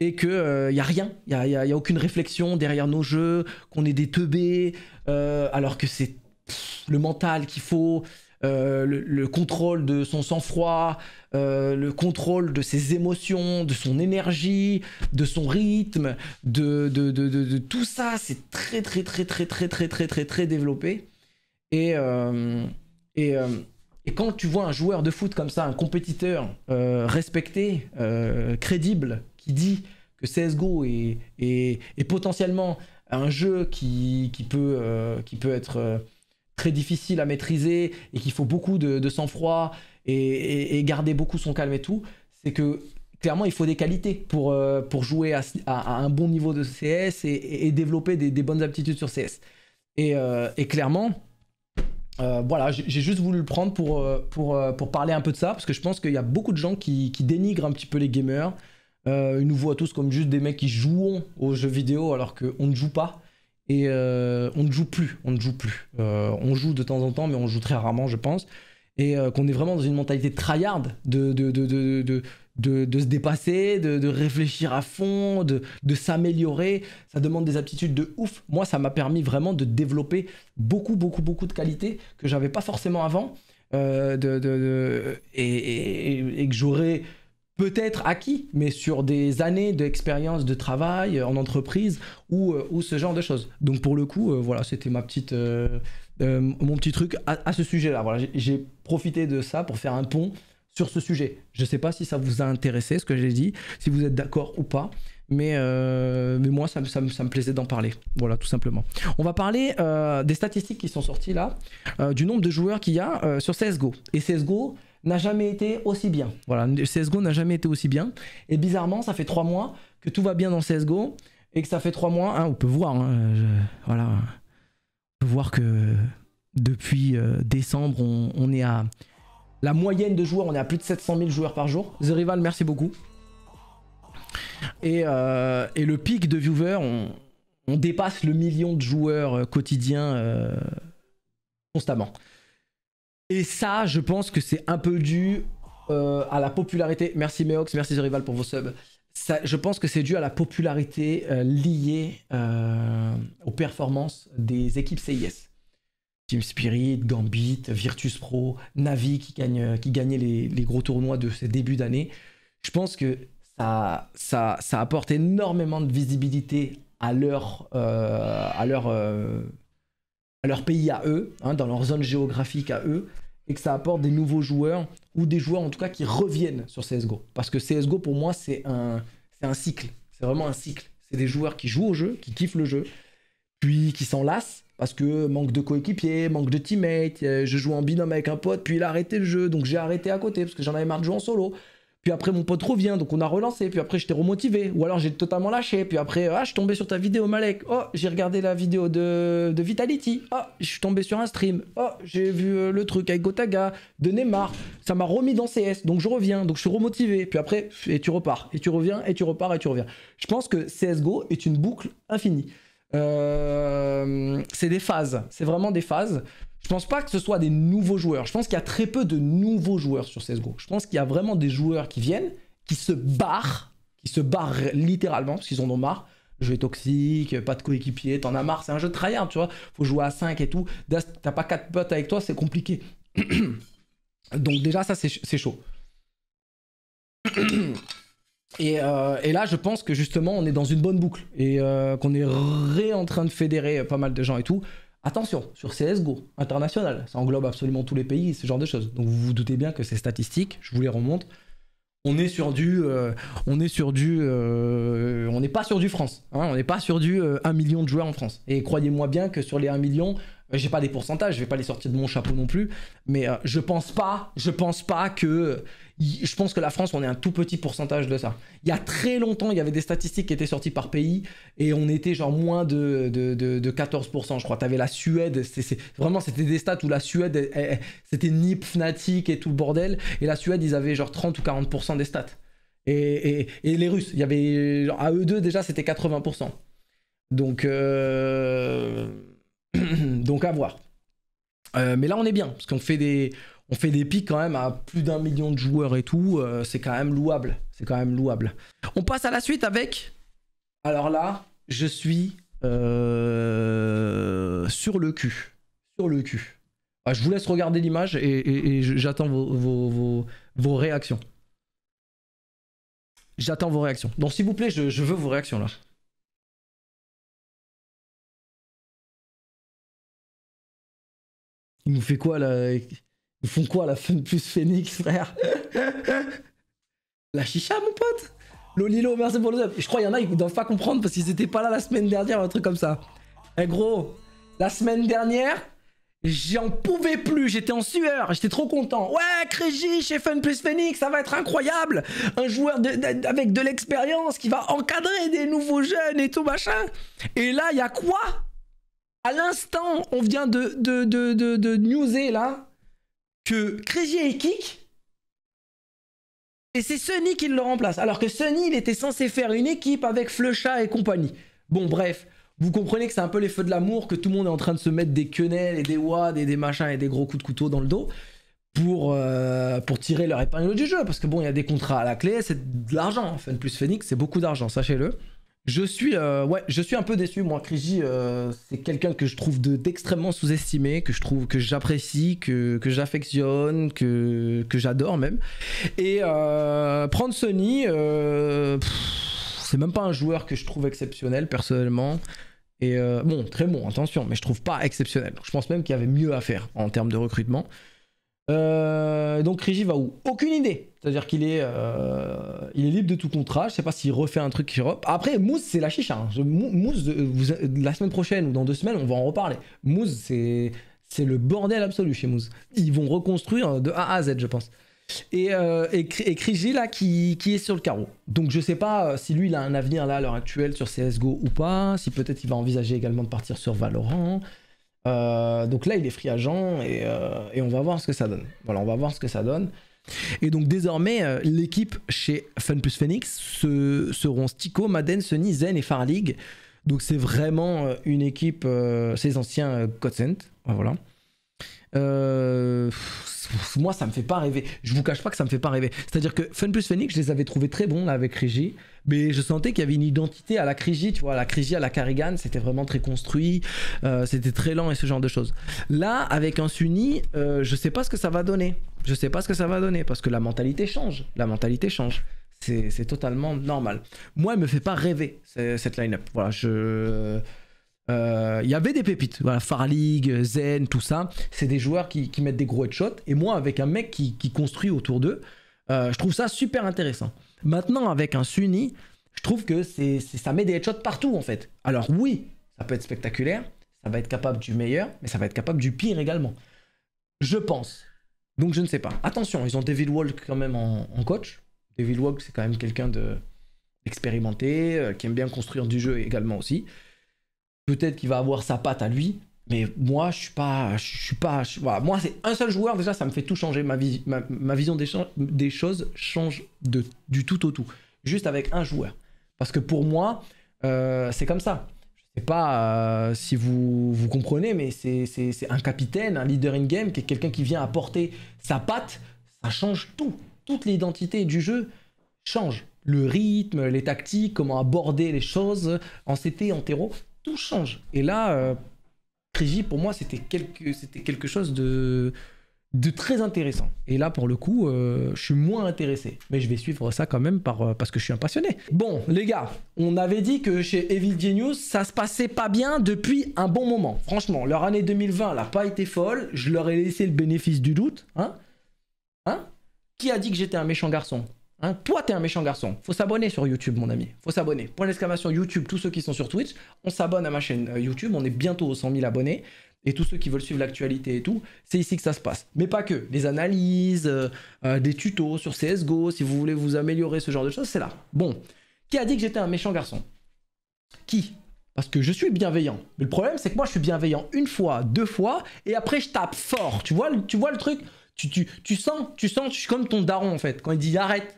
et qu'il n'y a rien, il n'y a, aucune réflexion derrière nos jeux, qu'on est des teubés, alors que c'est le mental qu'il faut, euh, le, contrôle de son sang-froid, euh, le contrôle de ses émotions, de son énergie, de son rythme, de, tout ça, c'est très très très très très très très très très développé. Et, euh, et, quand tu vois un joueur de foot comme ça, un compétiteur respecté, crédible, qui dit que CSGO est, potentiellement un jeu qui peut, qui peut être très difficile à maîtriser et qu'il faut beaucoup de, sang-froid et, garder beaucoup son calme et tout, c'est que clairement il faut des qualités pour, euh, jouer à, un bon niveau de CS et, développer des, bonnes aptitudes sur CS. Euh, et, clairement, euh, voilà, j'ai juste voulu le prendre pour, parler un peu de ça, parce que je pense qu'il y a beaucoup de gens qui, qui, dénigrent un petit peu les gamers. ils nous voient tous comme juste des mecs qui jouons aux jeux vidéo alors qu'on ne joue pas. Et euh, on ne joue plus, on ne joue plus. Euh, on joue de temps en temps, mais on joue très rarement, je pense. Et euh, qu'on est vraiment dans une mentalité tryhard de, de, de, de, de se dépasser, de, réfléchir à fond, de, s'améliorer. Ça demande des aptitudes de ouf. Moi, ça m'a permis vraiment de développer beaucoup, beaucoup, beaucoup de qualités que j'avais pas forcément avant. de et, que j'aurais peut-être acquis, mais sur des années d'expérience de travail euh, en entreprise ou, euh, ou, ce genre de choses. Donc pour le coup, euh, voilà, c'était ma petite, mon petit truc à, ce sujet-là. Voilà, j'ai profité de ça pour faire un pont sur ce sujet. Je ne sais pas si ça vous a intéressé ce que j'ai dit, si vous êtes d'accord ou pas. Mais, mais moi, ça, ça, ça me plaisait d'en parler. Voilà, tout simplement. On va parler des statistiques qui sont sorties là, du nombre de joueurs qu'il y a sur CSGO. Et CSGO, n'a jamais été aussi bien. Voilà, CSGO n'a jamais été aussi bien. Et bizarrement, ça fait trois mois que tout va bien dans CSGO et que ça fait trois mois. Hein, on peut voir, hein, voilà, on peut voir que depuis euh, décembre, on, est à la moyenne de joueurs, on est à plus de 700 000 joueurs par jour. The Rival, merci beaucoup. Et, euh, le pic de viewers, on, dépasse le million de joueurs euh, quotidiens constamment. Et ça, je pense que c'est un peu dû euh, à la popularité. Merci Meox, merci The Rival pour vos subs. je pense que c'est dû à la popularité euh, liée euh, aux performances des équipes CIS. Team Spirit, Gambit, Virtus Pro, Navi qui, gagnaient les, gros tournois de ces débuts d'année. Je pense que ça, apporte énormément de visibilité à leur, pays à eux, hein, dans leur zone géographique à eux et que ça apporte des nouveaux joueurs ou des joueurs en tout cas qui reviennent sur CSGO. Parce que CSGO pour moi c'est un, un cycle, c'est vraiment un cycle. C'est des joueurs qui jouent au jeu, qui kiffent le jeu, puis qui s'enlacent parce que manque de coéquipiers, manque de teammates, euh, je joue en binôme avec un pote, puis il a arrêté le jeu, donc j'ai arrêté à côté parce que j'en avais marre de jouer en solo. Puis après, mon pote revient, donc on a relancé. Puis après, j'étais remotivé. Ou alors, j'ai totalement lâché. Puis après, ah, je suis tombé sur ta vidéo, Malek. Oh, j'ai regardé la vidéo de, de Vitality. Oh, je suis tombé sur un stream. Oh, j'ai vu euh, le truc avec Gotaga, de Neymar. Ça m'a remis dans CS. Donc, je reviens. Donc, je suis remotivé. Puis après, et tu repars. Et tu reviens, et tu repars, et tu reviens. Je pense que CSGO est une boucle infinie. Euh, c'est des phases. C'est vraiment des phases. Je pense pas que ce soit des nouveaux joueurs. Je pense qu'il y a très peu de nouveaux joueurs sur CSGO. Je pense qu'il y a vraiment des joueurs qui viennent, qui se barrent, qui se barrent littéralement parce qu'ils en ont marre. Le jeu est toxique, pas de coéquipier, t'en as marre, c'est un jeu de tryhard, tu vois. Faut jouer à 5 et tout. T'as pas 4 potes avec toi, c'est compliqué. Donc déjà, ça, c'est chaud. Euh, et, là, je pense que justement, on est dans une bonne boucle et euh, qu'on est ré en train de fédérer euh, pas mal de gens et tout. Attention, sur CSGO, international, ça englobe absolument tous les pays, ce genre de choses. Donc vous vous doutez bien que ces statistiques, je vous les remonte, on est sur du... Euh, on est sur du... Euh, on n'est pas sur du France. Hein. on n'est pas sur du 1 euh, million de joueurs en France. Et croyez-moi bien que sur les 1 million, j'ai pas des pourcentages, je vais pas les sortir de mon chapeau non plus, mais je pense pas, je pense pas que je pense que la France, on est un tout petit pourcentage de ça. Il y a très longtemps, il y avait des statistiques qui étaient sorties par pays et on était genre moins de, 14%, je crois. Tu avais la Suède, c'est vraiment, c'était des stats où la Suède, c'était NIP, Fnatic et tout le bordel. Et la Suède, ils avaient genre 30 ou 40% des stats. Et, les Russes, il y avait, à eux deux, déjà, c'était 80%. Donc, euh, donc à voir. Euh, mais là, on est bien, parce qu'on fait des, on fait des pics quand même à plus d'un million de joueurs et tout. Euh, c'est quand même louable. C'est quand même louable. On passe à la suite avec. Alors là, je suis euh, sur le cul. Sur le cul. Ah, je vous laisse regarder l'image et, j'attends vos, réactions. J'attends vos réactions. Donc s'il vous plaît, je, je veux vos réactions là. Il nous fait quoi là ils font quoi la Fun Plus Phoenix, frère La chicha, mon pote Lolilo, merci pour le Je crois qu'il y en a ils ne doivent pas comprendre parce qu'ils n'étaient pas là la semaine dernière un truc comme ça. Eh gros, la semaine dernière, j'en pouvais plus, j'étais en sueur, j'étais trop content. Ouais, Crégi chez Fun Plus Phoenix, ça va être incroyable Un joueur avec de l'expérience qui va encadrer des nouveaux jeunes et tout machin. Et là, il y a quoi À l'instant, on vient de, de, de, de newser là que Crazy et Kick, et c'est Sunny qui le remplace. Alors que Sunny, il était censé faire une équipe avec Flecha et compagnie. Bon, bref, vous comprenez que c'est un peu les feux de l'amour, que tout le monde est en train de se mettre des quenelles et des wads et des machins et des gros coups de couteau dans le dos pour, euh, pour tirer leur épingle du jeu. Parce que bon, il y a des contrats à la clé, c'est de l'argent. Fun plus Phoenix, c'est beaucoup d'argent, sachez-le. Je suis, euh, ouais, je suis un peu déçu. Moi, Krigi, euh, c'est quelqu'un que je trouve d'extrêmement sous-estimé, que je trouve que j'apprécie, que, que j'affectionne, que, que j'adore même. Et euh, prendre Sony, c'est même pas un joueur que je trouve exceptionnel personnellement. Et bon, très bon, attention, mais je trouve pas exceptionnel. Je pense même qu'il y avait mieux à faire en termes de recrutement. Euh, donc Rigi va où Aucune idée. C'est-à-dire qu'il est, euh, il est libre de tout contrat. Je ne sais pas s'il refait un truc sur Après, Mousse, c'est la chicha. Hein. Euh, la semaine prochaine ou dans deux semaines, on va en reparler. Mousse, c'est, c'est le bordel absolu chez Mousse. Ils vont reconstruire de A à Z, je pense. Et, euh, là, qui, est sur le carreau. Donc, je ne sais pas si lui, il a un avenir, là, à l'heure actuelle, sur CSGO ou pas. Si peut-être il va envisager également de partir sur Valorant. Euh, donc là, il est free agent euh, et, on va voir ce que ça donne. Voilà, on va voir ce que ça donne. Et donc désormais, euh, l'équipe chez Fun Phoenix seront Stiko, Maden, Sunny, Zen et Far Donc c'est vraiment une équipe, ces anciens Godsent, Voilà. moi, ça me fait pas rêver. Je vous cache pas que ça me fait pas rêver. C'est-à-dire que Fun Phoenix, je les avais trouvés très bons avec Régie mais je sentais qu'il y avait une identité à la Crigie, tu vois, à la Crigie, à la Carrigan, c'était vraiment très construit, euh, c'était très lent et ce genre de choses. Là, avec un Sunni, euh, je sais pas ce que ça va donner. Je sais pas ce que ça va donner parce que la mentalité change. La mentalité change. C'est totalement normal. Moi, elle me fait pas rêver cette line-up. Voilà, je. Euh, il y avait des pépites, voilà, Far League, Zen, tout ça. C'est des joueurs qui, mettent des gros headshots. Et moi, avec un mec qui construit autour d'eux, euh, je trouve ça super intéressant. Maintenant, avec un sunni je trouve que c'est, ça met des headshots partout, en fait. Alors oui, ça peut être spectaculaire, ça va être capable du meilleur, mais ça va être capable du pire également. Je pense. Donc je ne sais pas. Attention, ils ont David Walk quand même en, coach. David Walk, c'est quand même quelqu'un d'expérimenté, euh, qui aime bien construire du jeu également aussi. Peut-être qu'il va avoir sa patte à lui, mais moi, je suis pas, je suis pas, moi c'est un seul joueur déjà, ça me fait tout changer. Ma, ma, ma vision des, des, choses change de, du tout au tout, juste avec un joueur. Parce que pour moi, euh, c'est comme ça. Je sais pas euh, si vous, vous comprenez, mais c'est un capitaine, un leader in game, qui est quelqu'un qui vient apporter sa patte. Ça change tout. Toute l'identité du jeu change. Le rythme, les tactiques, comment aborder les choses en CT, en terreau, tout change. Et là. Euh, pour moi, c'était quelque, quelque chose de, de très intéressant. Et là, pour le coup, euh, je suis moins intéressé. Mais je vais suivre ça quand même euh, parce que je suis un passionné. Bon, les gars, on avait dit que chez Evil Genius, ça se passait pas bien depuis un bon moment. Franchement, leur année 2020, elle n'a pas été folle. Je leur ai laissé le bénéfice du doute. Hein Hein Qui a dit que j'étais un méchant garçon toi hein, toi, t'es un méchant garçon. Faut s'abonner sur YouTube, mon ami. Faut s'abonner. Point d'exclamation YouTube, tous ceux qui sont sur Twitch, on s'abonne à ma chaîne euh, YouTube. On est bientôt aux 100 000 abonnés. Et tous ceux qui veulent suivre l'actualité et tout, c'est ici que ça se passe. Mais pas que. Des analyses, euh, euh, des tutos sur CSGO, si vous voulez vous améliorer, ce genre de choses, c'est là. Bon. Qui a dit que j'étais un méchant garçon Qui parce que je suis bienveillant. Mais le problème, c'est que moi, je suis bienveillant une fois, deux fois, et après, je tape fort. Tu vois, tu vois le truc tu, tu, tu, sens, tu sens, je suis comme ton daron, en fait. Quand il dit arrête,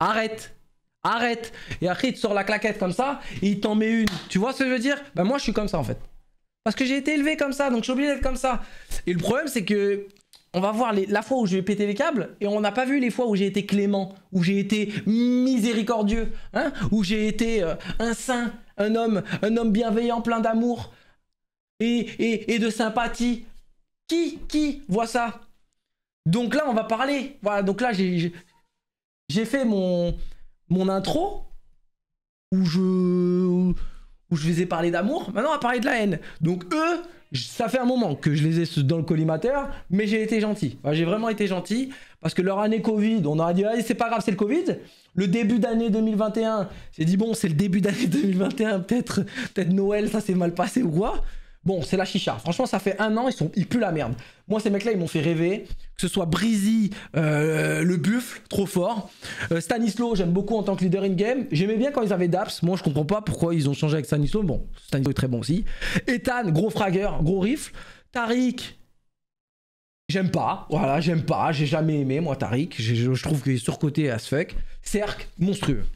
Arrête Arrête Et après, il te sort la claquette comme ça, et il t'en met une. Tu vois ce que je veux dire Ben moi, je suis comme ça, en fait. Parce que j'ai été élevé comme ça, donc je suis obligé d'être comme ça. Et le problème, c'est que on va voir la fois où je vais péter les câbles et on n'a pas vu les fois où j'ai été clément, où j'ai été miséricordieux, hein où j'ai été euh, un saint, un homme, un homme bienveillant, plein d'amour et, et, et, de sympathie. Qui, qui voit ça Donc là, on va parler. Voilà, donc là, j'ai j'ai fait mon, mon intro où je, où je les ai parlé d'amour, maintenant on va parler de la haine. Donc eux, ça fait un moment que je les ai dans le collimateur, mais j'ai été gentil. j'ai vraiment été gentil parce que leur année Covid, on aurait dit, ah, c'est pas grave, c'est le Covid. Le début d'année 2021, j'ai dit, bon, c'est le début d'année 2021, peut-être peut Noël, ça s'est mal passé ou quoi. Bon, c'est la chicha. Franchement, ça fait un an, ils, sont, ils puent la merde. Moi, ces mecs-là, ils m'ont fait rêver. Que ce soit Breezy, euh, le buffle, trop fort. Stanislaw, euh, Stanislo, j'aime beaucoup en tant que leader in-game. J'aimais bien quand ils avaient Daps. Moi, je comprends pas pourquoi ils ont changé avec Stanislo. Bon, Stanislo est très bon aussi. Ethan, gros fragger, gros rifle. Tariq, J'aime pas, voilà, j'aime pas, j'ai jamais aimé, moi, Tariq. Je, trouve qu'il est surcoté à ce fuck. Cercle, monstrueux.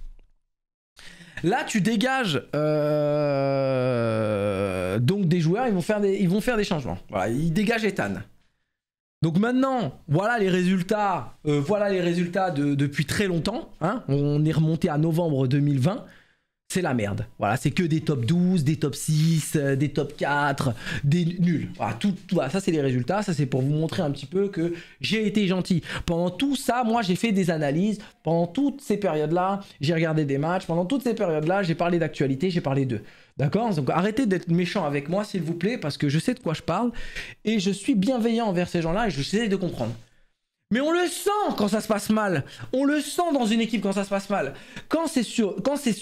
Là, tu dégages euh, donc des joueurs, ils vont, faire des, ils vont faire des changements. Voilà, ils dégagent Ethan. Donc maintenant, voilà les résultats, euh, voilà les résultats depuis très longtemps. Hein. on est remonté à novembre 2020. C'est la merde. Voilà, c'est que des top 12, des top 6, euh, des top 4, des nuls. Voilà, tout, voilà, ça c'est les résultats. Ça c'est pour vous montrer un petit peu que j'ai été gentil. Pendant tout ça, moi j'ai fait des analyses. Pendant toutes ces périodes-là, j'ai regardé des matchs. Pendant toutes ces périodes-là, j'ai parlé d'actualité, j'ai parlé d'eux. D'accord Donc arrêtez d'être méchant avec moi, s'il vous plaît, parce que je sais de quoi je parle et je suis bienveillant envers ces gens-là et je sais de comprendre. Mais on le sent quand ça se passe mal. On le sent dans une équipe quand ça se passe mal. Quand c'est quand c'est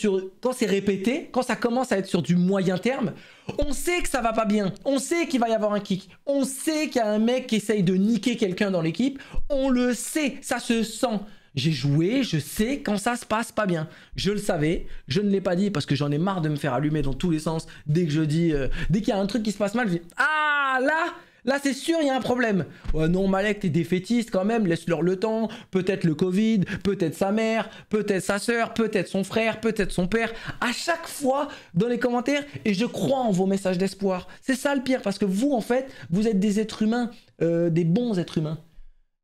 quand c'est répété, quand ça commence à être sur du moyen terme, on sait que ça va pas bien. On sait qu'il va y avoir un kick. On sait qu'il y a un mec qui essaye de niquer quelqu'un dans l'équipe. On le sait, ça se sent. J'ai joué, je sais quand ça se passe pas bien. Je le savais, je ne l'ai pas dit parce que j'en ai marre de me faire allumer dans tous les sens. Dès que je dis, euh, dès qu'il y a un truc qui se passe mal, je dis Ah là Là, c'est sûr, il y a un problème. non, Malek, t'es défaitiste quand même, laisse-leur le temps. Peut-être le Covid, peut-être sa mère, peut-être sa soeur, peut-être son frère, peut-être son père. À chaque fois, dans les commentaires, et je crois en vos messages d'espoir. C'est ça le pire, parce que vous, en fait, vous êtes des êtres humains, euh, des bons êtres humains.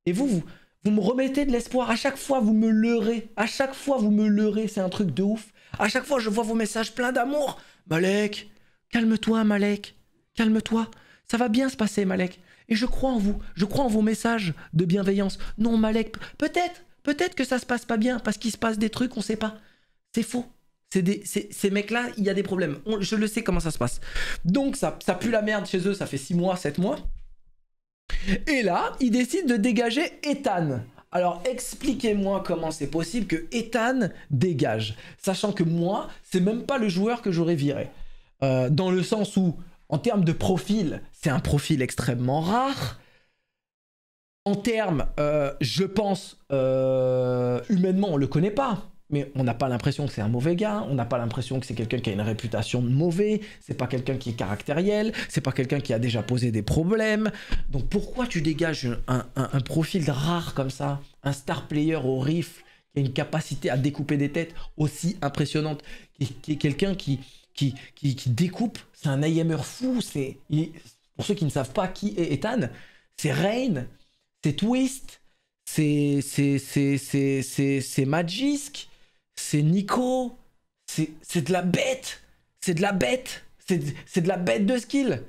Et vous, vous, vous me remettez de l'espoir. À chaque fois, vous me leurrez. À chaque fois, vous me leurrez. C'est un truc de ouf. À chaque fois, je vois vos messages pleins d'amour. Malek, calme-toi, Malek. Calme-toi. Ça va bien se passer, Malek. Et je crois en vous. Je crois en vos messages de bienveillance. Non, Malek, peut-être, peut-être que ça se passe pas bien parce qu'il se passe des trucs, on sait pas. C'est faux. Des, ces mecs-là, il y a des problèmes. je le sais comment ça se passe. Donc ça, ça pue la merde chez eux, ça fait 6 mois, 7 mois. Et là, il décide de dégager Ethan. Alors expliquez-moi comment c'est possible que Ethan dégage, sachant que moi, c'est même pas le joueur que j'aurais viré. Euh, dans le sens où, en termes de profil, c'est un profil extrêmement rare. En termes, euh, je pense, euh, humainement, on le connaît pas mais on n'a pas l'impression que c'est un mauvais gars, on n'a pas l'impression que c'est quelqu'un qui a une réputation de mauvais, c'est pas quelqu'un qui est caractériel, c'est pas quelqu'un qui a déjà posé des problèmes. Donc pourquoi tu dégages un, profil rare comme ça, un star player au riff qui a une capacité à découper des têtes aussi impressionnante, qui, est quelqu'un qui qui, qui, découpe, c'est un aimer fou, c'est... Pour ceux qui ne savent pas qui est Ethan, c'est Rain, c'est Twist, c'est Magisk, c'est Nico, c'est de la bête, c'est de la bête, c'est de la bête de skill.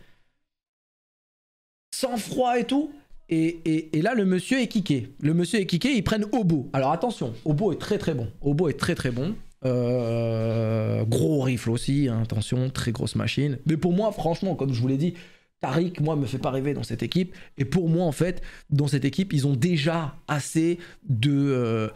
Sans froid et tout. Et, là, le monsieur est kické. Le monsieur est kické, ils prennent Obo. Alors attention, Obo est très très bon. Obo est très très bon. Euh, gros rifle aussi, hein, attention, très grosse machine. Mais pour moi, franchement, comme je vous l'ai dit, Tariq, moi, me fait pas rêver dans cette équipe. Et pour moi, en fait, dans cette équipe, ils ont déjà assez de. Euh,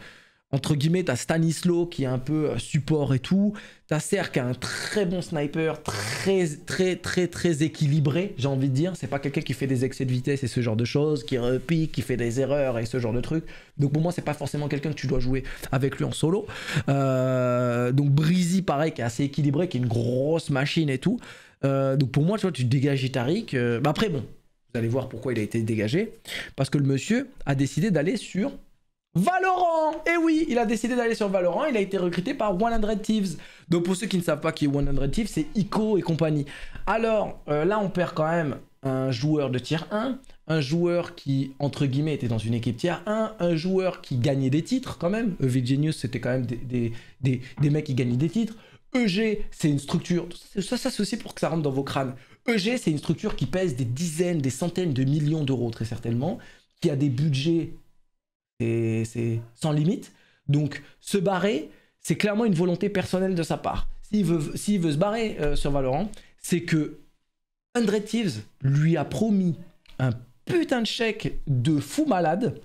entre guillemets, as stanislaw qui est un peu euh, support et tout. T'as Serk qui est un très bon sniper, très, très, très, très équilibré, j'ai envie de dire. C'est pas quelqu'un qui fait des excès de vitesse et ce genre de choses, qui repique, qui fait des erreurs et ce genre de trucs. Donc pour moi, c'est pas forcément quelqu'un que tu dois jouer avec lui en solo. Euh, donc Breezy, pareil, qui est assez équilibré, qui est une grosse machine et tout. Euh, donc pour moi, tu vois, tu dégages Itarik. Bah, après, bon, vous allez voir pourquoi il a été dégagé. Parce que le monsieur a décidé d'aller sur Valorant Et eh oui, il a décidé d'aller sur Valorant, il a été recruté par 100 Thieves. Donc pour ceux qui ne savent pas qui est 100 Thieves, c'est Ico et compagnie. Alors, euh, là on perd quand même un joueur de tier 1, un joueur qui, entre guillemets, était dans une équipe tier 1, un joueur qui gagnait des titres quand même. EV c'était quand même des, des, mecs qui gagnaient des titres. EG, c'est une structure, ça, ça c'est aussi pour que ça rentre dans vos crânes. EG, c'est une structure qui pèse des dizaines, des centaines de millions d'euros, très certainement, qui a des budgets c'est sans limite. Donc, se barrer, c'est clairement une volonté personnelle de sa part. S'il veut, veut, se barrer euh, sur Valorant, c'est que André Thieves lui a promis un putain de chèque de fou malade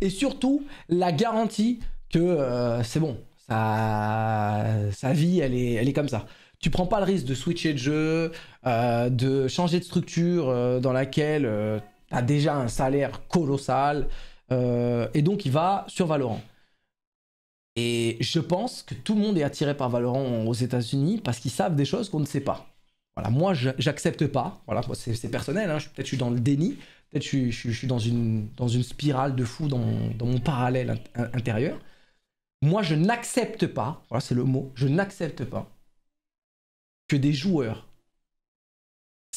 et surtout la garantie que euh, c'est bon, sa, sa vie, elle est, comme ça. Tu prends pas le risque de switcher de jeu, euh, de changer de structure dans laquelle tu as déjà un salaire colossal, euh, et donc il va sur Valorant. Et je pense que tout le monde est attiré par Valorant aux États-Unis parce qu'ils savent des choses qu'on ne sait pas. Voilà, moi j'accepte pas. Voilà, c'est personnel. Hein. Peut-être je suis dans le déni. Peut-être je, je, suis dans une, dans une spirale de fou dans, dans mon parallèle intérieur. Moi je n'accepte pas. Voilà, c'est le mot. Je n'accepte pas que des joueurs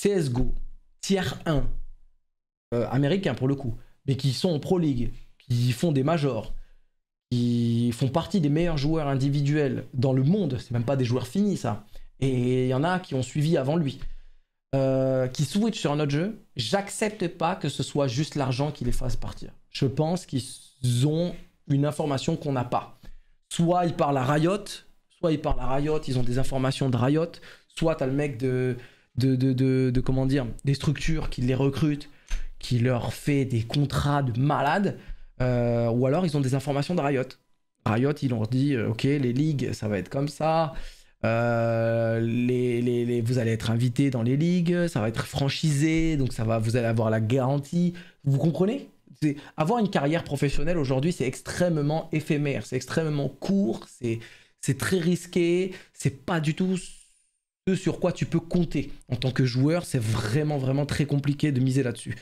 CS:GO tiers 1 euh, américains pour le coup mais qui sont en Pro League, qui font des majors, qui font partie des meilleurs joueurs individuels dans le monde. C'est même pas des joueurs finis, ça. Et il y en a qui ont suivi avant lui. Euh, qui switch sur un autre jeu, j'accepte pas que ce soit juste l'argent qui les fasse partir. Je pense qu'ils ont une information qu'on n'a pas. Soit ils parlent à Riot, soit ils parlent à Riot, ils ont des informations de Riot, soit as le mec de, de, de, comment dire, des structures qui les recrutent, qui leur fait des contrats de malades, euh, ou alors ils ont des informations de Riot. Riot, ils leur dit, euh, ok, les ligues, ça va être comme ça. Euh, les, les, vous allez être invité dans les ligues, ça va être franchisé, donc ça va, vous allez avoir la garantie. Vous comprenez Avoir une carrière professionnelle aujourd'hui, c'est extrêmement éphémère, c'est extrêmement court, c'est très risqué, c'est pas du tout ce sur quoi tu peux compter en tant que joueur. C'est vraiment, vraiment très compliqué de miser là-dessus.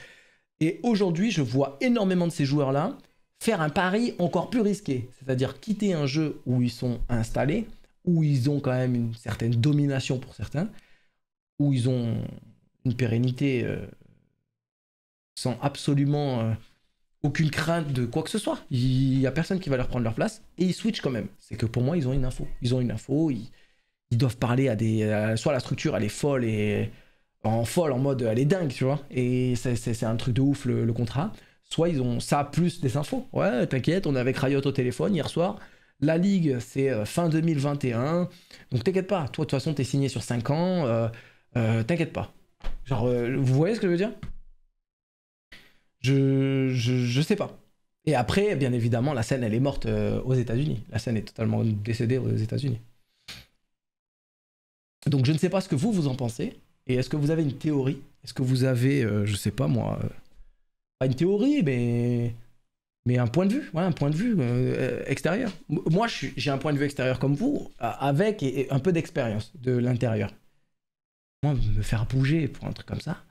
Et aujourd'hui, je vois énormément de ces joueurs-là faire un pari encore plus risqué, c'est-à-dire quitter un jeu où ils sont installés, où ils ont quand même une certaine domination pour certains, où ils ont une pérennité euh, sans absolument euh, aucune crainte de quoi que ce soit. Il n'y a personne qui va leur prendre leur place et ils switchent quand même. C'est que pour moi, ils ont une info. Ils ont une info, ils, doivent parler à des. Euh, soit la structure, elle est folle et en folle, en mode elle est dingue, tu vois. Et c'est un truc de ouf le, contrat. Soit ils ont ça plus des infos. Ouais, t'inquiète, on avait Riot au téléphone hier soir. La ligue, c'est euh, fin 2021. Donc t'inquiète pas, toi de toute façon t'es signé sur 5 ans. Euh, euh, t'inquiète pas. Genre, vous voyez ce que je veux dire je, je, je, sais pas. Et après, bien évidemment, la scène, elle est morte aux États-Unis. La scène est totalement décédée aux États-Unis. Donc je ne sais pas ce que vous, vous en pensez. Et est-ce que vous avez une théorie Est-ce que vous avez, je euh, je sais pas moi, euh, pas une théorie, mais mais un point de vue, un point de vue euh, extérieur. Moi, j'ai un point de vue extérieur comme vous, avec un peu d'expérience de l'intérieur. Moi, me faire bouger pour un truc comme ça.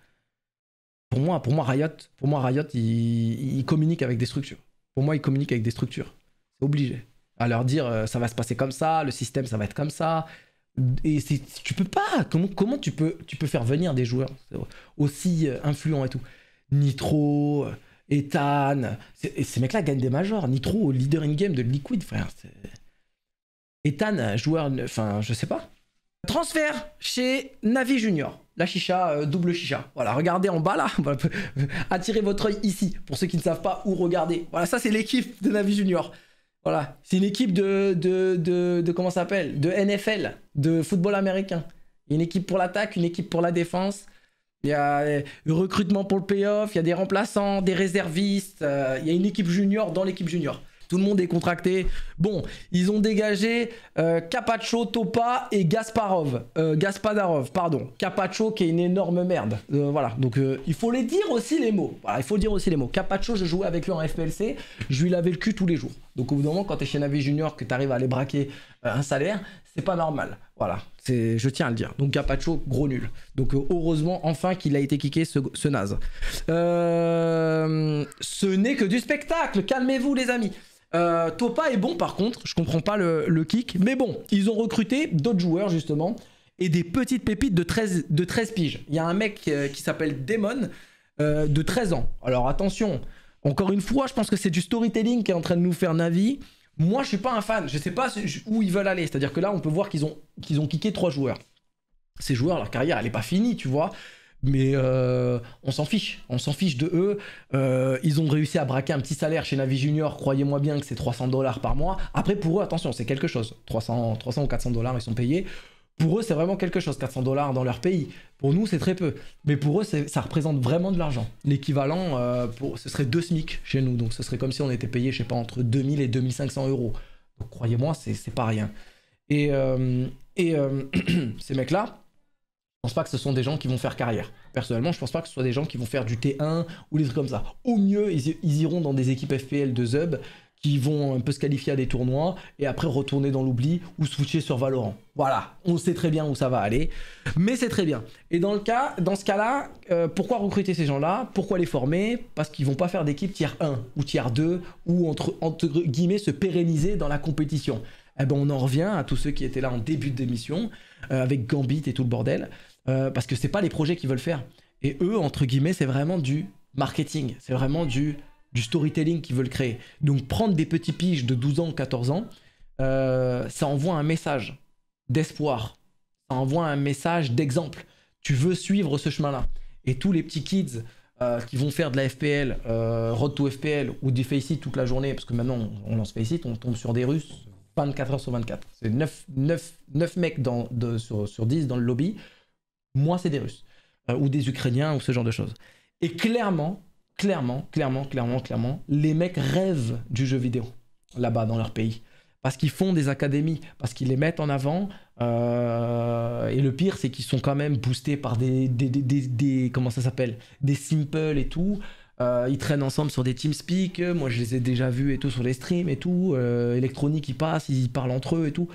Pour moi, pour moi Riot, pour moi il, communique avec des structures. Pour moi, il communique avec des structures. C'est obligé. À leur dire, ça va se passer comme ça, le système, ça va être comme ça, et tu peux pas. Comment, tu, peux, tu peux faire venir des joueurs aussi euh, influents et tout Nitro, euh, Ethan, ces mecs-là gagnent des majors. Nitro, leader in game de Liquid, frère. Ethan, joueur, enfin, je sais pas. Transfert chez Navi Junior. La chicha, euh, double chicha. Voilà, regardez en bas là. Attirez votre œil ici, pour ceux qui ne savent pas où regarder. Voilà, ça c'est l'équipe de Navi Junior. Voilà, c'est une équipe de, de, de, comment s'appelle De NFL, de football américain. Une équipe pour l'attaque, une équipe pour la défense. Il y a le euh, recrutement pour le payoff, il y a des remplaçants, des réservistes, euh, il y a une équipe junior dans l'équipe junior. Tout le monde est contracté. Bon, ils ont dégagé euh, Capacho, Topa et Gasparov. Euh, pardon. Capacho qui est une énorme merde. voilà, donc il faut les dire aussi les mots. il faut dire aussi les mots. Capacho, je jouais avec lui en FPLC, je lui lavais le cul tous les jours. Donc au bout d'un moment, quand tu es chez Navi Junior, que tu arrives à aller braquer euh, un salaire, c'est pas normal. Voilà, je tiens à le dire. Donc Gapacho, gros nul. Donc euh, heureusement, enfin qu'il a été kické ce, naze. Euh, ce n'est que du spectacle, calmez-vous les amis. Topa est bon par contre, je comprends pas le, kick, mais bon, ils ont recruté d'autres joueurs justement et des petites pépites de 13, de 13 piges. Il y a un mec qui s'appelle Demon de 13 ans. Alors attention, encore une fois, je pense que c'est du storytelling qui est en train de nous faire Navi. Moi, je suis pas un fan. Je sais pas où ils veulent aller. C'est-à-dire que là, on peut voir qu'ils ont, qu'ils ont kické trois joueurs. Ces joueurs, leur carrière, elle n'est pas finie, tu vois. Mais euh, on s'en fiche, on s'en fiche de eux. Euh, ils ont réussi à braquer un petit salaire chez Navi Junior, croyez-moi bien que c'est 300 dollars par mois. Après, pour eux, attention, c'est quelque chose. 300, 300 ou 400 dollars, ils sont payés. Pour eux, c'est vraiment quelque chose, 400 dollars dans leur pays. Pour nous, c'est très peu. Mais pour eux, ça représente vraiment de l'argent. L'équivalent, euh, ce serait 2 SMIC chez nous. Donc ce serait comme si on était payé, je sais pas, entre 2000 et 2500 euros. Donc croyez-moi, c'est pas rien. Et, euh, et euh, ces mecs-là, je pense pas que ce sont des gens qui vont faire carrière. Personnellement, je pense pas que ce soit des gens qui vont faire du T1 ou des trucs comme ça. Au mieux, ils, ils iront dans des équipes FPL de Zub qui vont un peu se qualifier à des tournois et après retourner dans l'oubli ou se switcher sur Valorant. Voilà, on sait très bien où ça va aller, mais c'est très bien. Et dans, le cas, dans ce cas-là, euh, pourquoi recruter ces gens-là Pourquoi les former Parce qu'ils vont pas faire d'équipe tiers 1 ou tiers 2 ou entre, guillemets se pérenniser dans la compétition. Eh ben on en revient à tous ceux qui étaient là en début de démission euh, avec Gambit et tout le bordel, euh, parce que c'est pas les projets qu'ils veulent faire. Et eux, entre guillemets, c'est vraiment du marketing, c'est vraiment du du storytelling qu'ils veulent créer. Donc prendre des petits piges de 12 ans, 14 ans, euh, ça envoie un message d'espoir, ça envoie un message d'exemple. Tu veux suivre ce chemin-là. Et tous les petits kids euh, qui vont faire de la FPL, euh, Road to FPL ou du Faceit toute la journée, parce que maintenant on lance Faceit, on tombe sur des Russes 24 heures sur 24. C'est 9, mecs dans, sur, sur, 10 dans le lobby. Moi, c'est des Russes. Euh, ou des Ukrainiens ou ce genre de choses. Et clairement, clairement, clairement, clairement, clairement, les mecs rêvent du jeu vidéo là-bas dans leur pays. Parce qu'ils font des académies, parce qu'ils les mettent en avant. Euh, et le pire, c'est qu'ils sont quand même boostés par des, des, comment ça s'appelle, des simples et tout. Euh, ils traînent ensemble sur des TeamSpeak. Moi, je les ai déjà vus et tout sur les streams et tout. électronique, euh, ils passent, ils parlent entre eux et tout.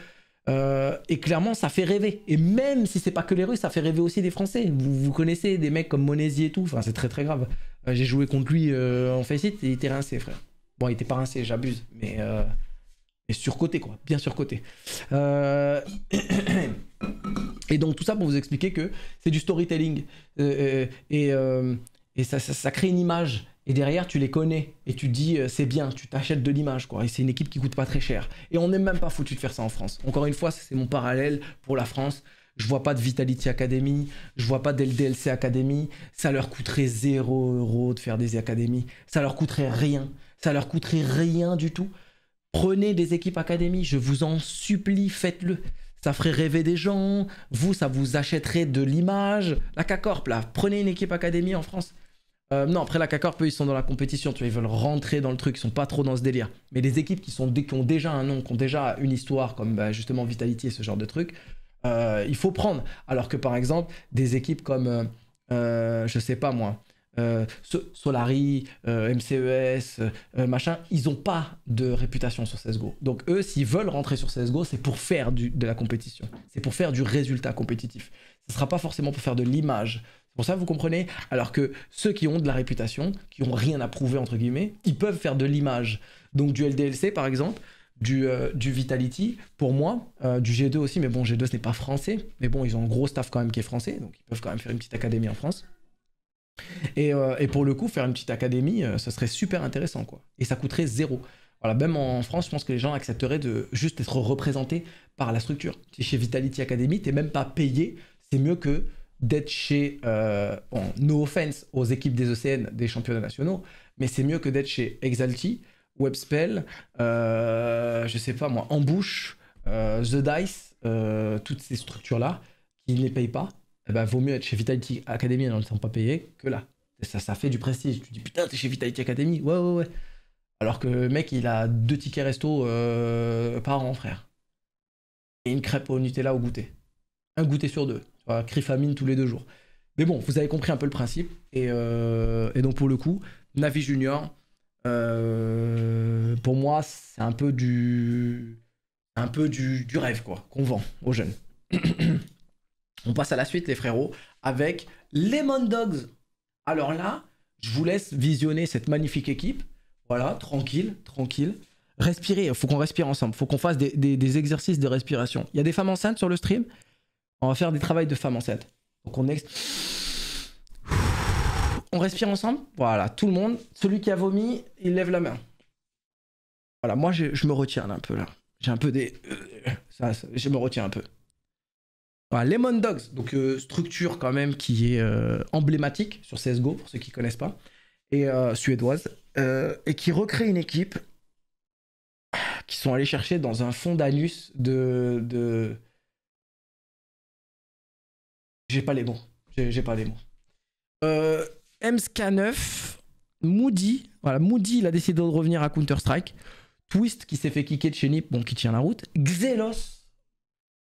et clairement, ça fait rêver. Et même si c'est pas que les Russes, ça fait rêver aussi des Français. Vous, connaissez des mecs comme Monesi et tout. Enfin, c'est très très grave. Euh, j'ai joué contre lui euh, en face et il était rincé, frère. Bon, il était pas rincé, j'abuse, mais, euh, surcoté, quoi. Bien surcoté. et donc, tout ça pour vous expliquer que c'est du storytelling. et, ça, crée une image. Et derrière, tu les connais et tu dis c'est bien, tu t'achètes de l'image quoi. Et c'est une équipe qui coûte pas très cher. Et on n'aime même pas foutu de faire ça en France. Encore une fois, c'est mon parallèle pour la France. Je vois pas de Vitality Academy, je vois pas d'LDLC Academy. Ça leur coûterait 0 euros de faire des académies. Ça leur coûterait rien. Ça leur coûterait rien du tout. Prenez des équipes académies, je vous en supplie, faites-le. Ça ferait rêver des gens. Vous, ça vous achèterait de l'image. La CACORP, là, prenez une équipe académie en France. Euh, non, après la CACORP, ils sont dans la compétition, tu vois, ils veulent rentrer dans le truc, ils sont pas trop dans ce délire. Mais les équipes qui, sont, qui ont déjà un nom, qui ont déjà une histoire, comme bah, justement Vitality et ce genre de truc, euh, il faut prendre. Alors que par exemple, des équipes comme, euh, euh je sais pas moi, euh, Solari, MCES, machin, ils n'ont pas de réputation sur CSGO. Donc eux, s'ils veulent rentrer sur CSGO, c'est pour faire de la compétition. C'est pour faire du résultat compétitif. Ce ne sera pas forcément pour faire de l'image. C'est pour ça, que vous comprenez Alors que ceux qui ont de la réputation, qui n'ont rien à prouver, entre guillemets, ils peuvent faire de l'image. Donc du LDLC, par exemple, euh, du, Vitality, pour moi, euh, du G2 aussi, mais bon, G2 ce n'est pas français, mais bon, ils ont un gros staff quand même qui est français, donc ils peuvent quand même faire une petite académie en France. Et, euh, pour le coup, faire une petite académie, ce serait super intéressant, quoi. Et ça coûterait zéro. Voilà, même en France, je pense que les gens accepteraient de juste être représentés par la structure. Chez Vitality Academy, t'es même pas payé, c'est mieux que d'être chez, bon, no offense aux équipes des ECN, des championnats nationaux, mais c'est mieux que d'être chez Exalti, Webspell, euh, je sais pas moi, bouche, euh, The Dice, euh, toutes ces structures-là qui ne les payent pas, eh ben, vaut mieux être chez Vitality Academy ils ne sont pas payés que là. Ça, ça fait du prestige. Tu dis putain, t'es chez Vitality Academy. Ouais, ouais, ouais. Alors que le mec, il a deux tickets resto par an, frère. Et une crêpe au Nutella au goûter. Un goûter sur deux. cri famine tous les deux jours. Mais bon, vous avez compris un peu le principe. Et, et donc, pour le coup, Navi Junior, euh, pour moi, c'est un peu du, un peu du, du rêve quoi, qu'on vend aux jeunes. On passe à la suite, les frérots, avec Lemon Dogs. Alors là, je vous laisse visionner cette magnifique équipe. Voilà, tranquille, tranquille. Respirez, il faut qu'on respire ensemble, il faut qu'on fasse des, exercices de respiration. Il y a des femmes enceintes sur le stream On va faire des travails de femmes enceintes. Donc on, ex on respire ensemble Voilà, tout le monde. Celui qui a vomi, il lève la main. Voilà, moi je, me retiens un peu là. J'ai un peu des... Euh, ça, je me retiens un peu. Voilà, Lemon Dogs, donc euh, structure quand même qui est euh, emblématique sur CSGO, pour ceux qui ne connaissent pas, et suédoise, et qui recrée une équipe qui sont allés chercher dans un fond d'anus de... J'ai pas les mots. J'ai pas les mots. MSK9, Moody. Voilà, Moody, il a décidé de revenir à Counter-Strike. Twist qui s'est fait kicker de chez Nip, bon, qui tient la route. Xelos,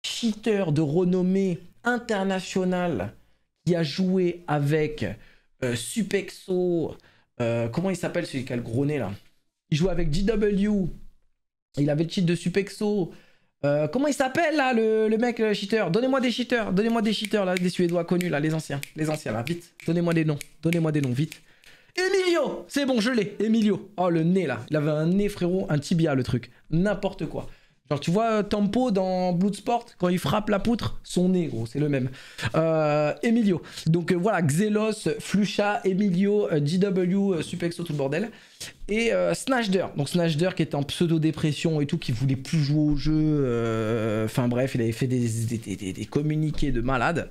cheater de renommée internationale, qui a joué avec euh, Supexo. Euh, comment il s'appelle celui qui a le gros nez là Il joue avec GW. Il avait le cheat de Supexo. Euh, comment il s'appelle là le, mec le cheater Donnez-moi des cheaters, donnez-moi des cheaters là, des Suédois connus là, les anciens, les anciens là, vite. Donnez-moi des noms, donnez-moi des noms, vite. Emilio C'est bon, je l'ai, Emilio. Oh le nez là, il avait un nez frérot, un tibia le truc, n'importe quoi. Genre, tu vois euh, Tempo dans Bloodsport, quand il frappe la poutre, son nez, gros, c'est le même. Euh, Emilio. Donc euh, voilà, Xelos, Flucha, Emilio, DW Suplexo, tout le bordel. Et Snashder. Donc Snashder qui était en pseudo-dépression et tout, qui voulait plus jouer au jeu. Enfin bref, il avait fait des, des, communiqués de malade.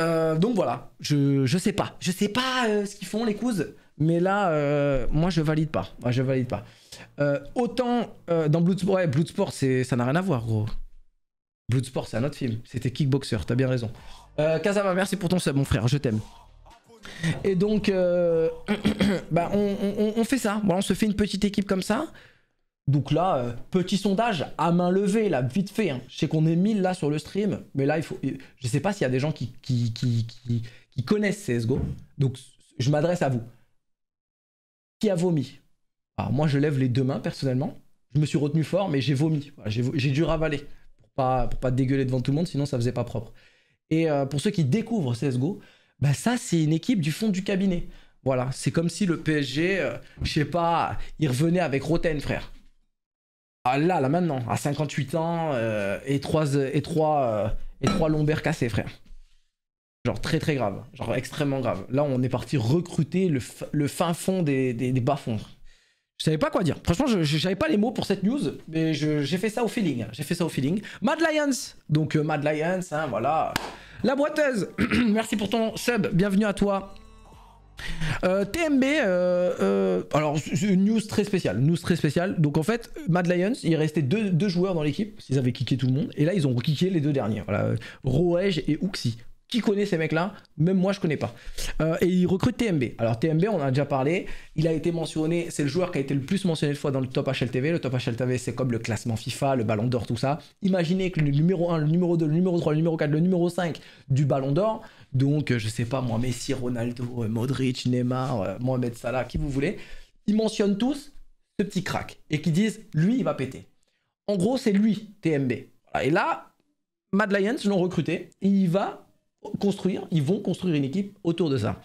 donc voilà, je, je sais pas. Je sais pas ce qu'ils font les couses, mais là, moi je valide pas. Moi je valide pas. Euh, autant euh, dans Bloodsport, ouais, Bloodsport, ça n'a rien à voir, gros. Bloodsport, c'est un autre film. C'était Kickboxer, t'as bien raison. Euh, Kazama, merci pour ton sub, mon frère, je t'aime. Et donc, euh, bah, on, fait ça. on se fait une petite équipe comme ça. Donc là, petit sondage à main levée, là, vite fait. Hein. Je sais qu'on est 1000 là sur le stream, mais là, il faut. Je sais pas s'il y a des gens qui, qui, qui, qui connaissent CSGO. Donc, je m'adresse à vous. Qui a vomi alors moi, je lève les deux mains personnellement. Je me suis retenu fort, mais j'ai vomi. J'ai dû ravaler pour pas, pas dégueuler devant tout le monde, sinon ça faisait pas propre. Et euh, pour ceux qui découvrent CSGO, bah ça, c'est une équipe du fond du cabinet. Voilà, c'est comme si le PSG, euh, je sais pas, il revenait avec Roten, frère. Ah là, là maintenant, à 58 ans euh, et trois et et lombaires cassés, frère. Genre très très grave, genre extrêmement grave. Là, on est parti recruter le, fin fond des, des bas-fonds. Je savais pas quoi dire. Franchement, je, n'avais pas les mots pour cette news, mais j'ai fait ça au feeling. Hein. J'ai fait ça au feeling. Mad Lions, donc euh, Mad Lions, hein, voilà. La boiteuse, merci pour ton sub. Bienvenue à toi. Euh, TMB, euh, alors une news très spéciale, news très spéciale. Donc en fait, Mad Lions, il restait deux, joueurs dans l'équipe, ils avaient kické tout le monde, et là ils ont kické les deux derniers, voilà, Roege et Uxie. Qui connaît ces mecs-là Même moi, je connais pas. Euh, et il recrute TMB. Alors TMB, on a déjà parlé. Il a été mentionné, c'est le joueur qui a été le plus mentionné de fois dans le top HLTV. Le top HLTV, c'est comme le classement FIFA, le ballon d'or, tout ça. Imaginez que le numéro 1, le numéro 2, le numéro 3, le numéro 4, le numéro 5 du ballon d'or, donc je sais pas moi, Messi, Ronaldo, euh, Modric, Neymar, euh, Mohamed Salah, qui vous voulez, ils mentionnent tous ce petit crack et qui disent, lui, il va péter. En gros, c'est lui, TMB. Et là, Mad Lions l'ont recruté. Et il va construire, ils vont construire une équipe autour de ça.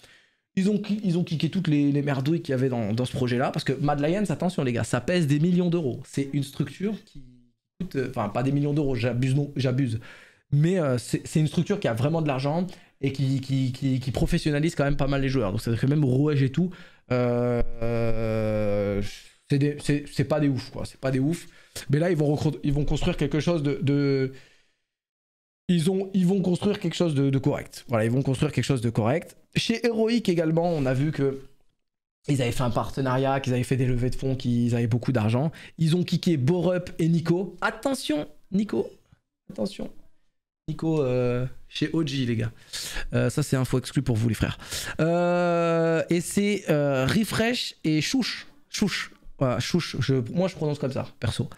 Ils ont, ils ont cliqué toutes les, merdouilles qu'il y avait dans, dans ce projet-là, parce que Mad Lions, attention les gars, ça pèse des millions d'euros. C'est une structure qui coûte, euh, enfin pas des millions d'euros, j'abuse, non, j'abuse, mais euh, c'est une structure qui a vraiment de l'argent et qui, qui, qui, qui, professionnalise quand même pas mal les joueurs. Donc ça fait même rouage et tout, euh, c'est pas des ouf, quoi, c'est pas des ouf. Mais là, ils vont, ils vont construire quelque chose de, de ils, ont, ils vont construire quelque chose de, correct. Voilà, ils vont construire quelque chose de correct. Chez Heroic également, on a vu que ils avaient fait un partenariat, qu'ils avaient fait des levées de fonds, qu'ils avaient beaucoup d'argent. Ils ont kické Borup et Nico. Attention, Nico. Attention. Nico euh, chez OG, les gars. Euh, ça, c'est info exclue pour vous, les frères. Euh, et c'est Refresh et Chouche. Chouche. Chouche. Je, moi, je prononce comme ça, perso.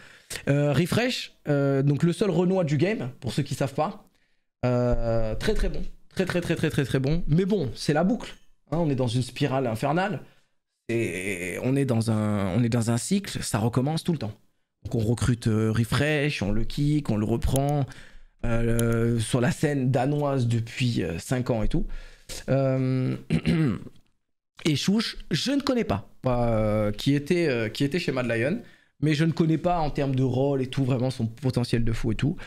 Euh, refresh, euh, donc le seul Renoir du game, pour ceux qui savent pas. Euh, très très bon. Très très très très très très bon. Mais bon, c'est la boucle. Hein. on est dans une spirale infernale. Et on est dans un, on est dans un cycle, ça recommence tout le temps. Donc on recrute Refresh, on le kick, on le reprend sur la scène danoise depuis 5 ans et tout. et Chouche, je ne connais pas, qui, était, qui était chez Mad Lion mais je ne connais pas en termes de rôle et tout, vraiment son potentiel de fou et tout.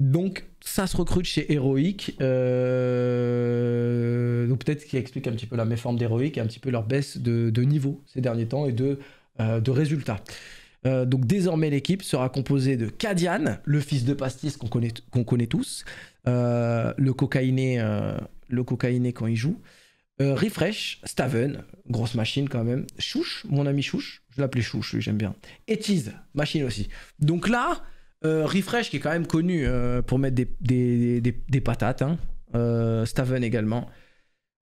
Donc ça se recrute chez Heroic. Euh, donc peut-être qui explique un petit peu la méforme d'Heroic et un petit peu leur baisse de, niveau ces derniers temps et de, euh, résultats. Euh, donc désormais l'équipe sera composée de Kadian, le fils de Pastis qu'on connaît, qu'on connaît tous, le cocaïné, le cocaïné quand il joue, Refresh, Staven, grosse machine quand même, Chouche, mon ami Chouche, je l'appelais Chouche, j'aime bien. Et Cheese, machine aussi. Donc là, euh, Refresh, qui est quand même connu euh, pour mettre des, patates, hein. euh, Staven également.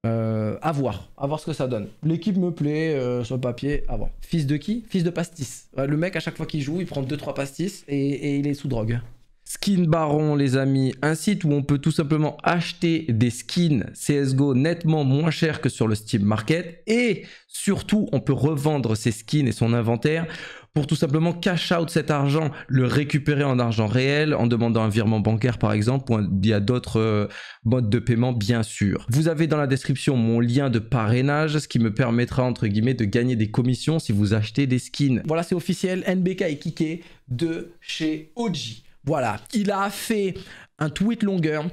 à voir, à voir ce que ça donne. L'équipe me plaît sur le papier. Avant. Fils de qui Fils de pastis. le mec, à chaque fois qu'il joue, il prend 2-3 pastis et il est sous drogue. Skin Baron, les amis, un site où on peut tout simplement acheter des skins CSGO nettement moins cher que sur le Steam Market. Et surtout, on peut revendre ses skins et son inventaire pour tout simplement cash out cet argent, le récupérer en argent réel en demandant un virement bancaire par exemple, ou il y a d'autres euh, modes de paiement bien sûr. Vous avez dans la description mon lien de parrainage, ce qui me permettra entre guillemets de gagner des commissions si vous achetez des skins. Voilà c'est officiel, NBK est kické de chez Oji. Voilà, il a fait un tweet longueur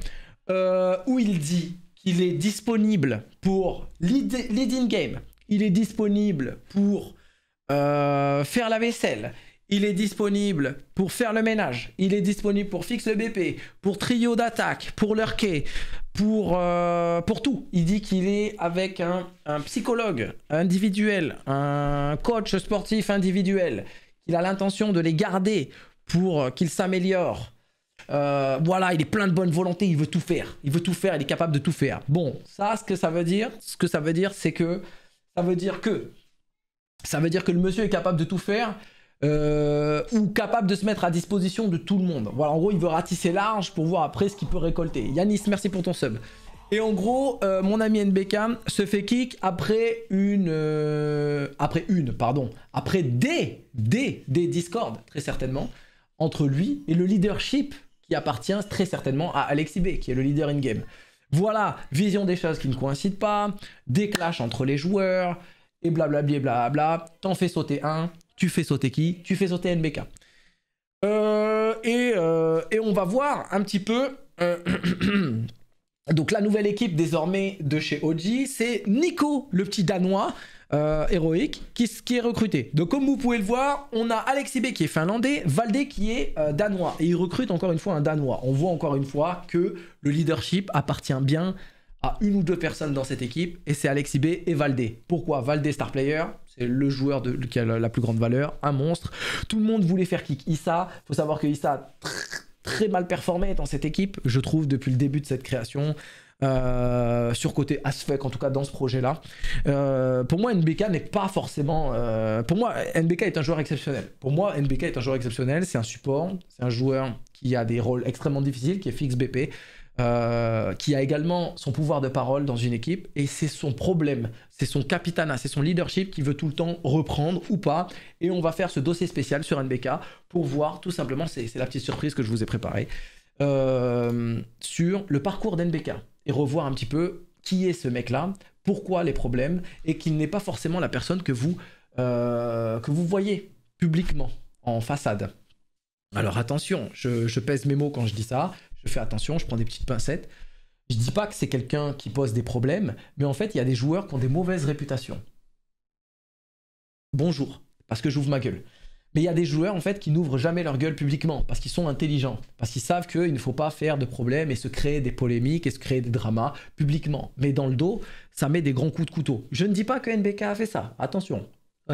euh, où il dit qu'il est disponible pour leading game, il est disponible pour euh, faire la vaisselle, il est disponible pour faire le ménage, il est disponible pour fixe le BP, pour trio d'attaque, pour leur quai, pour, euh, pour tout. Il dit qu'il est avec un, un, psychologue individuel, un coach sportif individuel, qu'il a l'intention de les garder pour euh, qu'il s'améliore. Euh, voilà, il est plein de bonne volonté, il veut tout faire. Il veut tout faire, il est capable de tout faire. Bon, ça, ce que ça veut dire, ce que ça veut dire, c'est que ça veut dire que ça veut dire que le monsieur est capable de tout faire euh, ou capable de se mettre à disposition de tout le monde. Voilà, en gros, il veut ratisser large pour voir après ce qu'il peut récolter. Yanis, merci pour ton sub. Et en gros, mon ami NBK se fait kick après une... après une, pardon. Après des, des, des Discord, très certainement entre lui et le leadership qui appartient très certainement à Alexis B, qui est le leader in-game. Voilà, vision des choses qui ne coïncident pas, des clashs entre les joueurs, et blablabla, blablabla. T'en fais sauter un, tu fais sauter qui Tu fais sauter NBK. Euh, et, euh, et, on va voir un petit peu. Euh, donc la nouvelle équipe désormais de chez OG, c'est Nico, le petit Danois, euh, héroïque qui, est recruté. Donc comme vous pouvez le voir, on a Alexis B qui est finlandais, Valdé qui est euh, danois. Et il recrute encore une fois un danois. On voit encore une fois que le leadership appartient bien à une ou deux personnes dans cette équipe. Et c'est Alexis B et Valdé. Pourquoi Valdé star player c'est le joueur qui a la plus grande valeur, un monstre. Tout le monde voulait faire kick Issa. faut savoir que Issa a très mal performé dans cette équipe, je trouve, depuis le début de cette création. Euh, sur côté Asfec, en tout cas dans ce projet-là. Euh, pour moi, NBK n'est pas forcément. Euh, pour moi, NBK est un joueur exceptionnel. Pour moi, NBK est un joueur exceptionnel. C'est un support, c'est un joueur qui a des rôles extrêmement difficiles, qui est fixe BP. qui a également son pouvoir de parole dans une équipe et c'est son problème, c'est son capitana, c'est son leadership qui veut tout le temps reprendre ou pas. Et on va faire ce dossier spécial sur NBK pour voir tout simplement, c'est la petite surprise que je vous ai préparée, sur le parcours d'NBK et revoir un petit peu qui est ce mec-là, pourquoi les problèmes, et qu'il n'est pas forcément la personne que vous, euh, que vous voyez publiquement en façade. Alors attention, je, pèse mes mots quand je dis ça, je fais attention, je prends des petites pincettes. Je dis pas que c'est quelqu'un qui pose des problèmes, mais en fait, il y a des joueurs qui ont des mauvaises réputations. Bonjour, parce que j'ouvre ma gueule. Mais il y a des joueurs en fait qui n'ouvrent jamais leur gueule publiquement parce qu'ils sont intelligents, parce qu'ils savent qu'il ne faut pas faire de problèmes et se créer des polémiques et se créer des dramas publiquement. Mais dans le dos, ça met des grands coups de couteau. Je ne dis pas que NBK a fait ça, attention.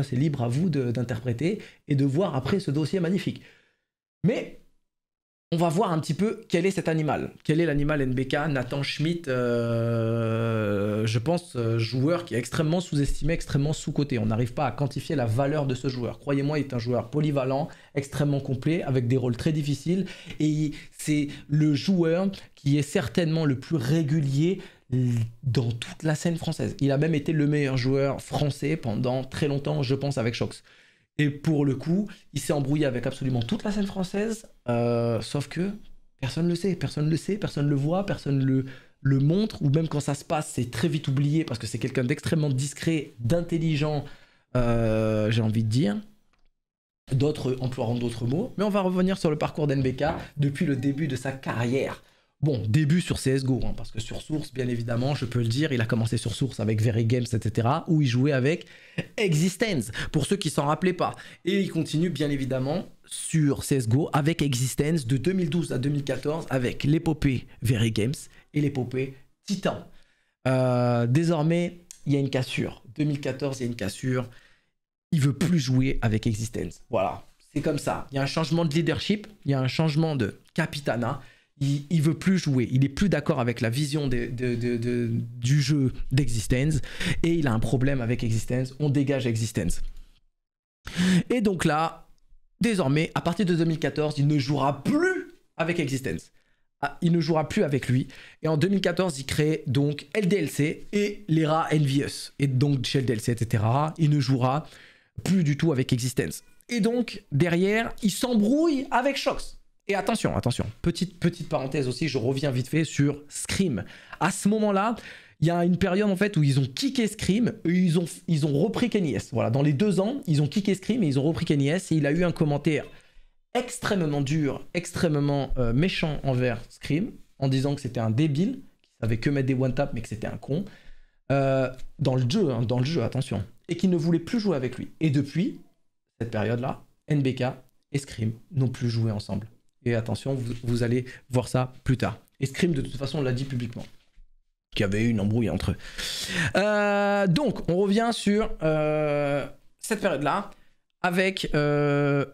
C'est libre à vous d'interpréter et de voir après ce dossier magnifique. Mais on va voir un petit peu quel est cet animal. Quel est l'animal NBK Nathan Schmidt, euh, je pense, euh, joueur qui est extrêmement sous-estimé, extrêmement sous-coté. On n'arrive pas à quantifier la valeur de ce joueur. Croyez-moi, il est un joueur polyvalent, extrêmement complet, avec des rôles très difficiles. Et c'est le joueur qui est certainement le plus régulier dans toute la scène française. Il a même été le meilleur joueur français pendant très longtemps, je pense, avec Shox. Et pour le coup, il s'est embrouillé avec absolument toute la scène française, euh, sauf que personne ne le sait, personne ne le sait, personne ne le voit, personne le, le montre, ou même quand ça se passe, c'est très vite oublié parce que c'est quelqu'un d'extrêmement discret, d'intelligent, euh, j'ai envie de dire. D'autres emploieront d'autres mots, mais on va revenir sur le parcours d'NBK depuis le début de sa carrière. Bon, début sur CSGO, hein, parce que sur Source, bien évidemment, je peux le dire, il a commencé sur Source avec Very Games, etc., où il jouait avec Existence, pour ceux qui s'en rappelaient pas. Et il continue, bien évidemment, sur CSGO avec Existence de 2012 à 2014, avec l'épopée Very Games et l'épopée Titan. Euh, désormais, il y a une cassure. 2014, il y a une cassure. Il veut plus jouer avec Existence. Voilà, c'est comme ça. Il y a un changement de leadership, il y a un changement de capitana il, il, veut plus jouer, il est plus d'accord avec la vision de, du jeu d'Existence et il a un problème avec Existence, on dégage Existence. Et donc là, désormais, à partir de 2014, il ne jouera plus avec Existence. Ah, il ne jouera plus avec lui. Et en 2014, il crée donc LDLC et les Envious. Et donc chez LDLC, etc., il ne jouera plus du tout avec Existence. Et donc, derrière, il s'embrouille avec Shox. Et attention, attention, petite, petite parenthèse aussi, je reviens vite fait sur Scream. À ce moment-là, il y a une période en fait où ils ont kické Scream et ils ont, ils ont repris Kenny Voilà, dans les deux ans, ils ont kické Scream et ils ont repris Kenny Et il a eu un commentaire extrêmement dur, extrêmement euh, méchant envers Scream, en disant que c'était un débile, qui savait que mettre des one-tap mais que c'était un con. Euh, dans le jeu, hein, dans le jeu, attention. Et qu'il ne voulait plus jouer avec lui. Et depuis, cette période-là, NBK et Scream n'ont plus joué ensemble. Et attention, vous, allez voir ça plus tard. Et Scream, de toute façon, l'a dit publiquement qu'il y avait eu une embrouille entre eux. Euh, donc, on revient sur euh, cette période-là avec euh,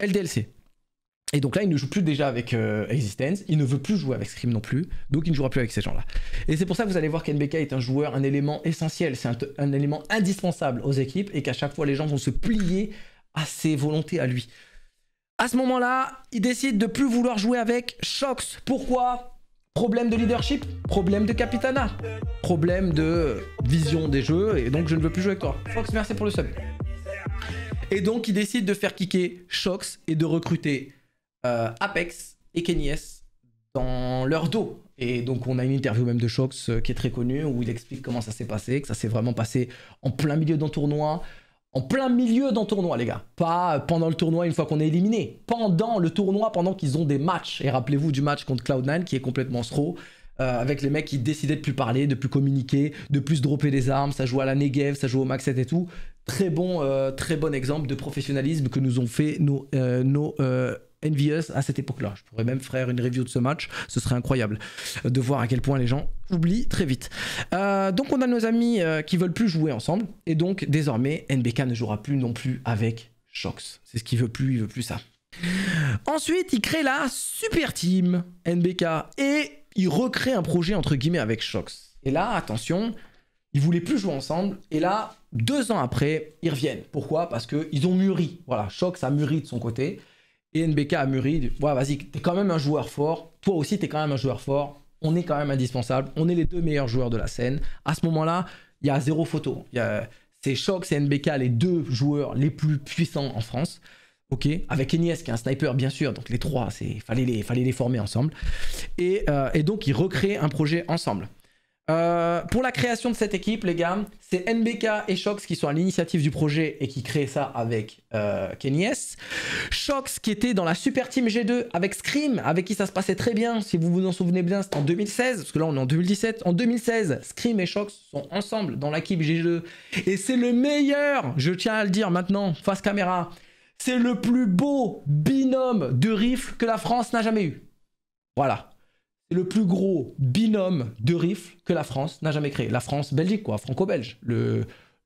LDLC. Et donc là, il ne joue plus déjà avec Existence, il ne veut plus jouer avec Scream non plus, donc il ne jouera plus avec ces gens-là. Et c'est pour ça que vous allez voir qu'NBK est un joueur, un élément essentiel, c'est un, un élément indispensable aux équipes, et qu'à chaque fois, les gens vont se plier à ses volontés à lui. À ce moment-là, il décide de plus vouloir jouer avec Shox. Pourquoi Problème de leadership, problème de capitana, problème de vision des jeux, et donc je ne veux plus jouer avec toi. Fox, merci pour le sub. Et donc il décide de faire kicker Shox et de recruter euh, Apex et Kenyes dans leur dos. Et donc on a une interview même de Shox euh, qui est très connue où il explique comment ça s'est passé, que ça s'est vraiment passé en plein milieu d'un tournoi en plein milieu d'un tournoi, les gars. Pas pendant le tournoi une fois qu'on est éliminé. Pendant le tournoi, pendant qu'ils ont des matchs. Et rappelez-vous du match contre Cloud9 qui est complètement stro. Euh, avec les mecs qui décidaient de plus parler, de plus communiquer, de plus dropper des armes. Ça joue à la Negev, ça joue au Max 7 et tout. Très bon, euh, très bon exemple de professionnalisme que nous ont fait nos, euh, nos Envious à cette époque-là. Je pourrais même faire une review de ce match, ce serait incroyable de voir à quel point les gens oublient très vite. Euh, donc on a nos amis euh, qui veulent plus jouer ensemble, et donc désormais NBK ne jouera plus non plus avec Shox. C'est ce qu'il veut plus, il veut plus ça. Ensuite, il crée la super team NBK et il recrée un projet entre guillemets avec Shox. Et là, attention, ils voulaient plus jouer ensemble. Et là, deux ans après, ils reviennent. Pourquoi Parce qu'ils ont mûri. Voilà, Shox a mûri de son côté. Et NBK a mûri. Ouais, vas-y, t'es quand même un joueur fort. Toi aussi, t'es quand même un joueur fort. On est quand même indispensable. On est les deux meilleurs joueurs de la scène. À ce moment-là, il y a zéro photo. C'est choc. c'est NBK, les deux joueurs les plus puissants en France. Ok, avec Enies qui est un sniper bien sûr, donc les trois, il fallait les, former ensemble. Et, euh, et donc ils recréent un projet ensemble. Euh, pour la création de cette équipe, les gars, c'est NBK et Shox qui sont à l'initiative du projet et qui créent ça avec euh, Kenny Shox qui était dans la Super Team G2 avec Scream, avec qui ça se passait très bien. Si vous vous en souvenez bien, c'était en 2016, parce que là on est en 2017. En 2016, Scream et Shox sont ensemble dans l'équipe G2. Et c'est le meilleur, je tiens à le dire maintenant, face caméra, c'est le plus beau binôme de rifles que la France n'a jamais eu. Voilà le plus gros binôme de rifles que la France n'a jamais créé. La France-Belgique, quoi, franco-belge,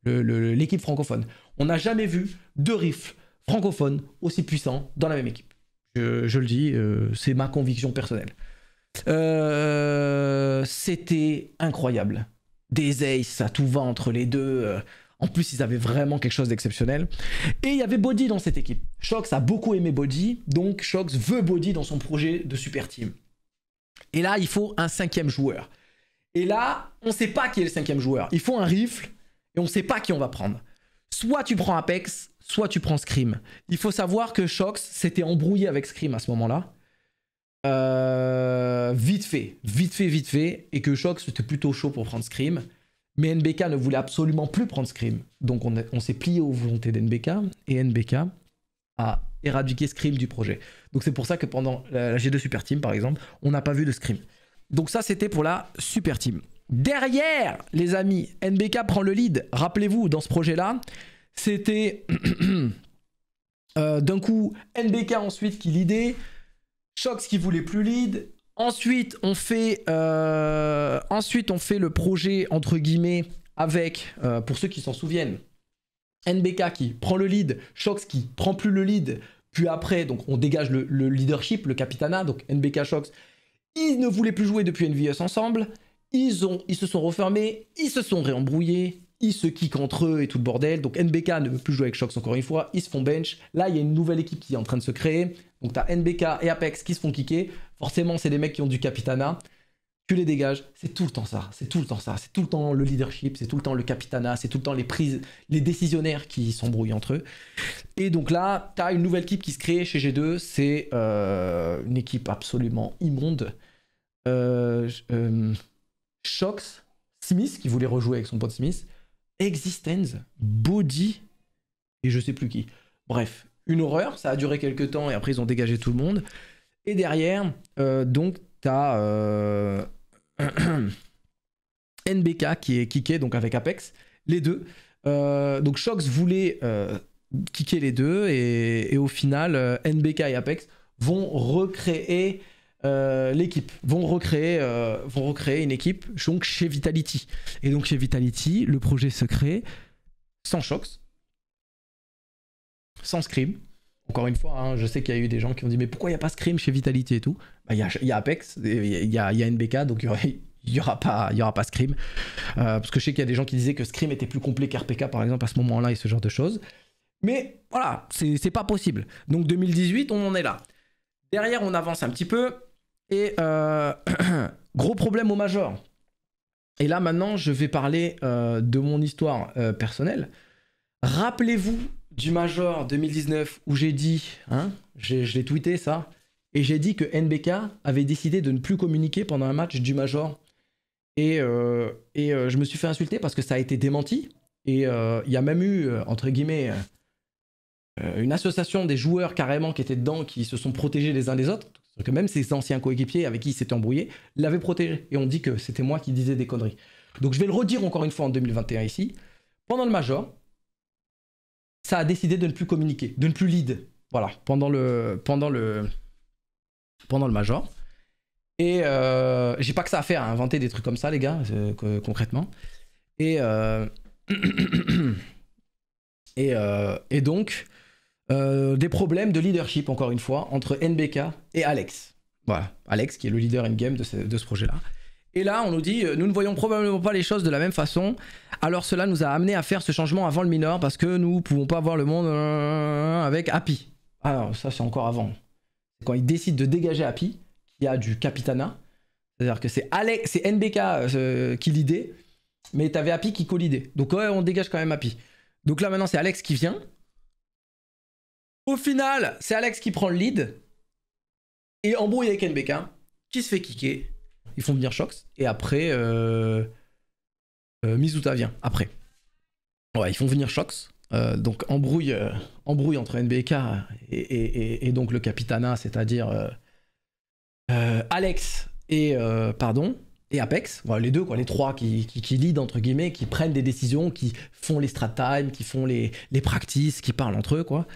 l'équipe francophone. On n'a jamais vu deux rifles francophones aussi puissants dans la même équipe. Je, le dis, euh, c'est ma conviction personnelle. Euh, c'était incroyable. Des aces à tout va entre les deux. Euh. En plus, ils avaient vraiment quelque chose d'exceptionnel. Et il y avait Body dans cette équipe. Shox a beaucoup aimé Body, donc Shox veut Body dans son projet de super team. Et là, il faut un cinquième joueur. Et là, on ne sait pas qui est le cinquième joueur. Il faut un rifle et on ne sait pas qui on va prendre. Soit tu prends Apex, soit tu prends Scream. Il faut savoir que Shox s'était embrouillé avec Scream à ce moment-là. Euh, vite fait, vite fait, vite fait. Et que Shox était plutôt chaud pour prendre Scream. Mais NBK ne voulait absolument plus prendre Scream. Donc on, on s'est plié aux volontés d'NBK. Et NBK a éradiquer Scream du projet. Donc c'est pour ça que pendant la G2 Super Team, par exemple, on n'a pas vu de Scream. Donc ça, c'était pour la Super Team. Derrière, les amis, NBK prend le lead. Rappelez-vous, dans ce projet-là, c'était euh, d'un coup NBK ensuite qui lidait. Shox qui voulait plus lead. Ensuite, on fait, euh, ensuite, on fait le projet entre guillemets avec, euh, pour ceux qui s'en souviennent, NBK qui prend le lead, Shox qui prend plus le lead, puis après, donc on dégage le, leadership, le capitana, donc NBK Shox. Ils ne voulaient plus jouer depuis NVS ensemble. Ils, ont, ils se sont refermés, ils se sont réembrouillés, ils se kickent entre eux et tout le bordel. Donc NBK ne veut plus jouer avec Shox encore une fois, ils se font bench. Là, il y a une nouvelle équipe qui est en train de se créer. Donc tu as NBK et Apex qui se font kicker. Forcément, c'est des mecs qui ont du capitana tu les dégages. C'est tout le temps ça, c'est tout le temps ça, c'est tout le temps le leadership, c'est tout le temps le capitana, c'est tout le temps les prises, les décisionnaires qui s'embrouillent entre eux. Et donc là, tu as une nouvelle équipe qui se crée chez G2, c'est euh, une équipe absolument immonde. Euh, euh, Shox, Smith, qui voulait rejouer avec son pote Smith, Existence, Body, et je sais plus qui. Bref, une horreur, ça a duré quelques temps et après ils ont dégagé tout le monde. Et derrière, euh, donc, t'as NBK qui est kické donc avec Apex, les deux. Euh, donc Shox voulait euh, kicker les deux et, au final euh, NBK et Apex vont recréer l'équipe, vont recréer, vont recréer une équipe donc chez Vitality. Et donc chez Vitality, le projet se crée sans Shox, sans Scream, encore une fois, hein, je sais qu'il y a eu des gens qui ont dit mais pourquoi il n'y a pas Scream chez Vitality et tout bah, Il y, a Apex, il y, a NBK, donc il y aura, pas, pas, y aura pas Scream. Euh, parce que je sais qu'il y a des gens qui disaient que Scream était plus complet qu'RPK par exemple à ce moment-là et ce genre de choses. Mais voilà, c'est pas possible. Donc 2018, on en est là. Derrière, on avance un petit peu. Et euh, gros problème au Major. Et là maintenant, je vais parler euh, de mon histoire personnelle. Rappelez-vous du Major 2019 où j'ai dit, hein, je l'ai tweeté ça, et j'ai dit que NBK avait décidé de ne plus communiquer pendant un match du Major. Et, euh, et euh, je me suis fait insulter parce que ça a été démenti. Et euh, il y a même eu, entre guillemets, une association des joueurs carrément qui étaient dedans, qui se sont protégés les uns des autres. Que même ses anciens coéquipiers avec qui il s'était embrouillé l'avaient protégé. Et on dit que c'était moi qui disais des conneries. Donc je vais le redire encore une fois en 2021 ici. Pendant le Major, ça a décidé de ne plus communiquer, de ne plus lead. Voilà, pendant le, pendant le, pendant le major. Et euh, j'ai pas que ça à faire, à inventer des trucs comme ça, les gars, euh, concrètement. Et, euh, et, donc, des problèmes de leadership, encore une fois, entre NBK et Alex. Voilà, Alex qui est le leader in-game de ce projet-là. Et là, on nous dit, euh, nous ne voyons probablement pas les choses de la même façon. Alors cela nous a amené à faire ce changement avant le mineur parce que nous ne pouvons pas voir le monde euh, avec Happy. Alors ça c'est encore avant. Quand il décide de dégager Happy, qui a du Capitana, c'est-à-dire que c'est Alex, c'est NBK euh, qui l'idée, mais tu avais Happy qui collidait. Donc on dégage quand même Happy. Donc là maintenant c'est Alex qui vient. Au final, c'est Alex qui prend le lead et embrouille avec NBK, qui se fait kicker ils font venir Shox, et après, euh, euh vient, après. Ouais, ils font venir Shox, euh, donc embrouille, euh, embrouille entre NBK et, donc le Capitana, c'est-à-dire Alex et, pardon, et Apex, les deux, quoi, les trois qui, qui, lead, entre guillemets, qui prennent des décisions, qui font les strat time, qui font les, les practices, qui parlent entre eux, quoi.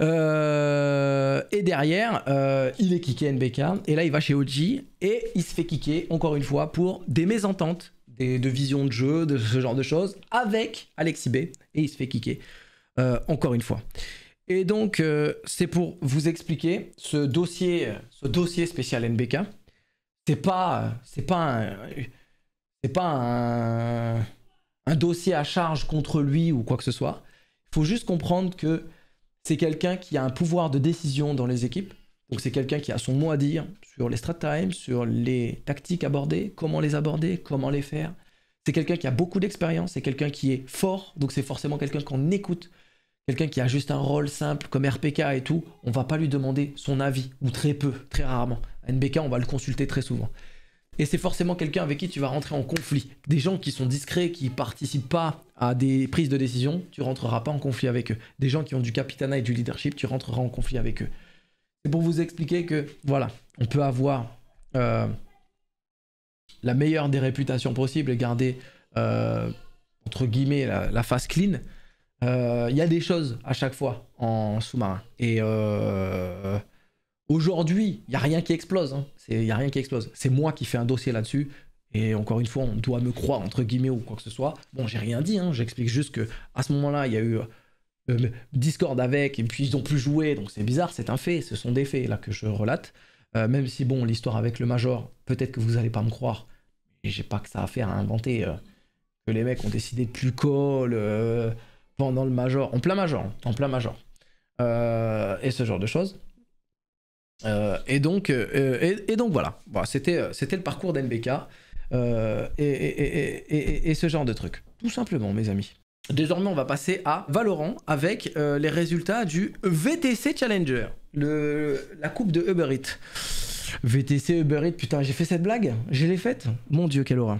Euh, et derrière, euh, il est kické NBK. Et là, il va chez OG et il se fait kicker, encore une fois, pour des mésententes des, de vision de jeu, de ce genre de choses, avec Alexis B. Et il se fait kicker, euh, encore une fois. Et donc, c'est pour vous expliquer ce dossier, ce dossier spécial NBK. C'est pas, c'est pas, c'est pas un, un dossier à charge contre lui ou quoi que ce soit. Il faut juste comprendre que c'est quelqu'un qui a un pouvoir de décision dans les équipes. Donc c'est quelqu'un qui a son mot à dire sur les strat times, sur les tactiques abordées, comment les aborder, comment les faire. C'est quelqu'un qui a beaucoup d'expérience, c'est quelqu'un qui est fort, donc c'est forcément quelqu'un qu'on écoute. Quelqu'un qui a juste un rôle simple comme RPK et tout, on va pas lui demander son avis, ou très peu, très rarement. À NBK, on va le consulter très souvent et c'est forcément quelqu'un avec qui tu vas rentrer en conflit. Des gens qui sont discrets, qui participent pas à des prises de décision, tu rentreras pas en conflit avec eux. Des gens qui ont du capitana et du leadership, tu rentreras en conflit avec eux. C'est pour vous expliquer que, voilà, on peut avoir euh, la meilleure des réputations possibles et garder, euh, entre guillemets, la, face clean. Euh, il y a des choses à chaque fois en sous-marin. Et Aujourd'hui, il n'y a rien qui explose. Il hein. a rien qui explose. C'est moi qui fais un dossier là-dessus. Et encore une fois, on doit me croire, entre guillemets, ou quoi que ce soit. Bon, j'ai rien dit. Hein. J'explique juste que à ce moment-là, il y a eu euh, euh, Discord avec, et puis ils n'ont plus joué. Donc c'est bizarre, c'est un fait. Ce sont des faits, là, que je relate. Euh, même si, bon, l'histoire avec le Major, peut-être que vous n'allez pas me croire. Et j'ai pas que ça à faire à inventer. que les mecs ont décidé de plus call pendant le Major. En plein Major. Hein. En plein Major. et ce genre de choses. Euh, et, donc, euh, et, donc voilà, euh, c'était, le parcours d'NBK et, ce genre de truc. Tout simplement, mes amis. Désormais, on va passer à Valorant avec les résultats du VTC Challenger, la coupe de Uber Eats. VTC Uber Eats, putain, j'ai fait cette blague Je l'ai faite Mon dieu, quelle aura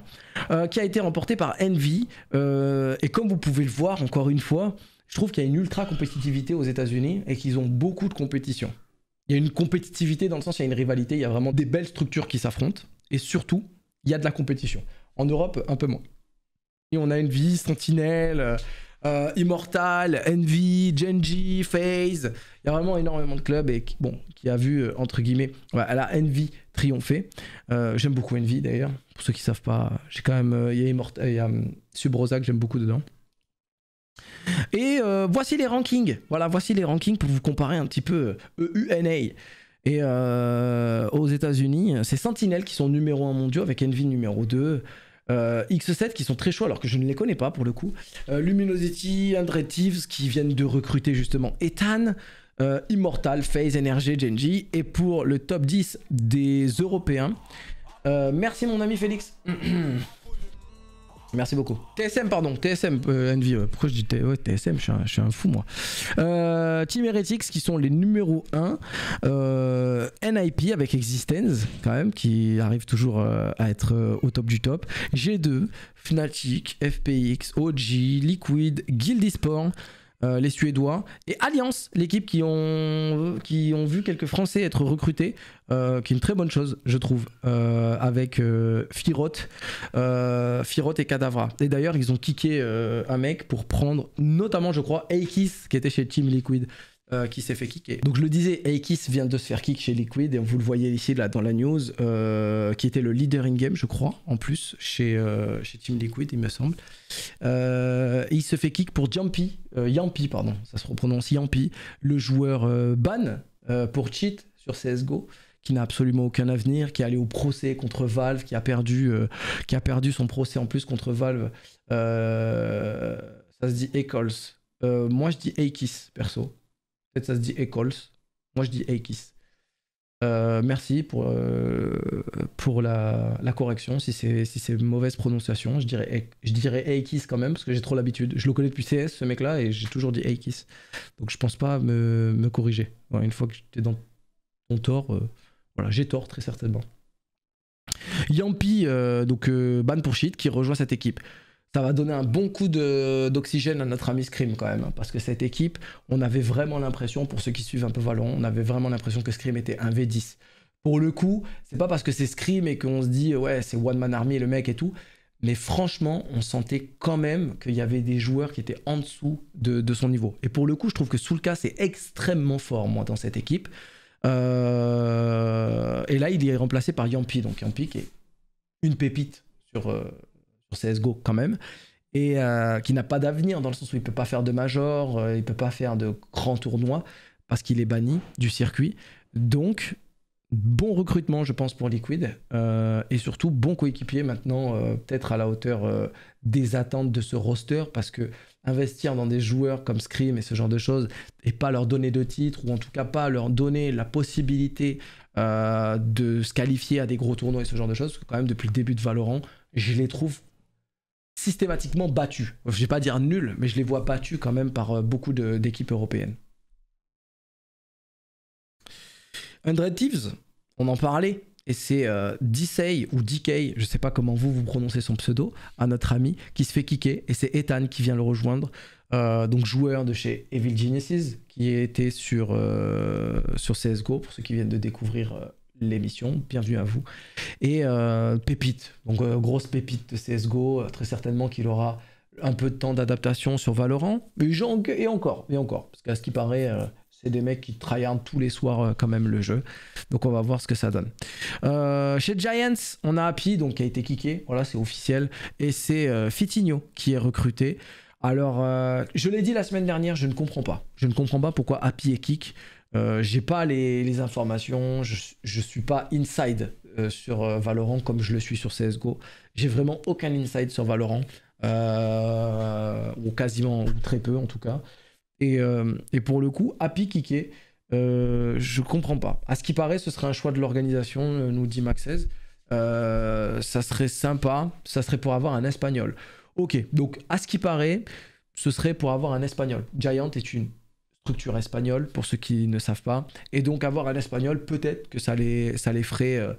Qui a été remporté par Envy. et comme vous pouvez le voir, encore une fois, je trouve qu'il y a une ultra compétitivité aux États-Unis et qu'ils ont beaucoup de compétition il y a une compétitivité dans le sens, il y a une rivalité, il y a vraiment des belles structures qui s'affrontent. Et surtout, il y a de la compétition. En Europe, un peu moins. Et on a une vie sentinelle. Euh, euh, Immortal, Envy, Genji, FaZe. Il y a vraiment énormément de clubs et qui, bon, qui a vu, euh, entre guillemets, à Envy triompher. j'aime beaucoup Envy d'ailleurs. Pour ceux qui ne savent pas, j'ai quand même. Il y a, Subrosa que j'aime beaucoup dedans. Et euh, voici les rankings. Voilà, voici les rankings pour vous comparer un petit peu EUNA. Et euh, aux États-Unis, c'est Sentinel qui sont numéro 1 mondial avec Envy numéro 2. Euh, X7 qui sont très chauds alors que je ne les connais pas pour le coup. Luminosity, Andretives qui viennent de recruter justement Ethan, Immortal, Phase, Energy, Genji. Et pour le top 10 des Européens, merci mon ami Félix. Merci beaucoup. TSM, pardon. TSM, euh, Envy. Pourquoi je dis TSM je suis, un, fou, moi. Euh, Team Heretics, qui sont les numéros 1. Euh, NIP avec Existence, quand même, qui arrive toujours euh, à être au top du top. G2, Fnatic, FPX, OG, Liquid, Guild Esports. Euh, les Suédois, et Alliance, l'équipe qui ont, qui ont vu quelques Français être recrutés, euh, qui est une très bonne chose, je trouve, euh, avec Firot, Firot et Cadavra. Et d'ailleurs, ils ont kické un mec pour prendre, notamment, je crois, Aikis, qui était chez Team Liquid. Euh, qui s'est fait kicker. Donc je le disais, Aikis vient de se faire kick chez Liquid, et vous le voyez ici là dans la news, euh, qui était le leader in-game, je crois, en plus, chez, euh, chez Team Liquid, il me semble. il se fait kick pour Jumpy, Yampi, pardon, ça se prononce Yampi, le joueur ban pour cheat sur CSGO qui n'a absolument aucun avenir, qui est allé au procès contre Valve, qui a perdu, qui a perdu son procès en plus contre Valve. ça se dit Eccles. moi je dis Aikis perso. Peut-être ça se dit Ecols. Moi, je dis akis. Euh, merci pour, euh, pour la, correction. Si c'est si mauvaise prononciation, je dirais, je dirais quand même, parce que j'ai trop l'habitude. Je le connais depuis CS, ce mec-là, et j'ai toujours dit Akis. Donc je pense pas me, corriger. une fois que j'étais dans ton tort, euh, voilà, j'ai tort très certainement. Yampi, donc ban pour shit, qui rejoint cette équipe ça va donner un bon coup d'oxygène à notre ami Scream quand même. Hein, parce que cette équipe, on avait vraiment l'impression, pour ceux qui suivent un peu Valorant, on avait vraiment l'impression que Scream était un V10. Pour le coup, c'est pas parce que c'est Scream et qu'on se dit euh, ouais, c'est One Man Army le mec et tout. Mais franchement, on sentait quand même qu'il y avait des joueurs qui étaient en dessous de, son niveau. Et pour le coup, je trouve que Soulka, c'est extrêmement fort, moi, dans cette équipe. Euh, et là, il est remplacé par Yampi. Donc Yampi qui est une pépite sur, euh, sur CSGO quand même, et euh, qui n'a pas d'avenir dans le sens où il peut pas faire de major, il euh, il peut pas faire de grands tournois parce qu'il est banni du circuit. Donc, bon recrutement, je pense, pour Liquid, euh, et surtout bon coéquipier maintenant, peut-être à la hauteur des attentes de ce roster, parce que investir dans des joueurs comme Scream et ce genre de choses, et pas leur donner de titres, ou en tout cas pas leur donner la possibilité de se qualifier à des gros tournois et ce genre de choses, quand même depuis le début de Valorant, je les trouve systématiquement battus. Je vais pas dire nuls, mais je les vois battus quand même par euh, beaucoup d'équipes européennes. Undred Thieves, on en parlait, et c'est euh, ou DK, je sais pas comment vous vous prononcez son pseudo, à notre ami, qui se fait kicker, et c'est Ethan qui vient le rejoindre, euh, donc joueur de chez Evil Geniuses, qui était sur, euh, sur CSGO, pour ceux qui viennent de découvrir l'émission. Bienvenue à vous. Et euh, pépite, donc euh, grosse pépite de CSGO, euh, très certainement qu'il aura un peu de temps d'adaptation sur Valorant. Mais et encore, et encore, parce qu'à ce qui paraît, c'est des mecs qui tryhardent tous les soirs quand même le jeu. Donc on va voir ce que ça donne. chez Giants, on a Happy donc, qui a été kické. Voilà, c'est officiel. Et c'est Fitigno qui est recruté. Alors, je l'ai dit la semaine dernière, je ne comprends pas. Je ne comprends pas pourquoi Happy est kick. Euh, j'ai pas les, informations, je, suis pas inside euh, sur euh, Valorant comme je le suis sur CSGO. J'ai vraiment aucun inside sur Valorant, ou quasiment, très peu en tout cas. Et, et pour le coup, Happy Kiké, je comprends pas. À ce qui paraît, ce serait un choix de l'organisation, nous dit Max16. ça serait sympa, ça serait pour avoir un espagnol. Ok, donc à ce qui paraît, ce serait pour avoir un espagnol. Giant est une structure espagnole, pour ceux qui ne savent pas. Et donc avoir un espagnol, peut-être que ça les, ça les ferait, euh,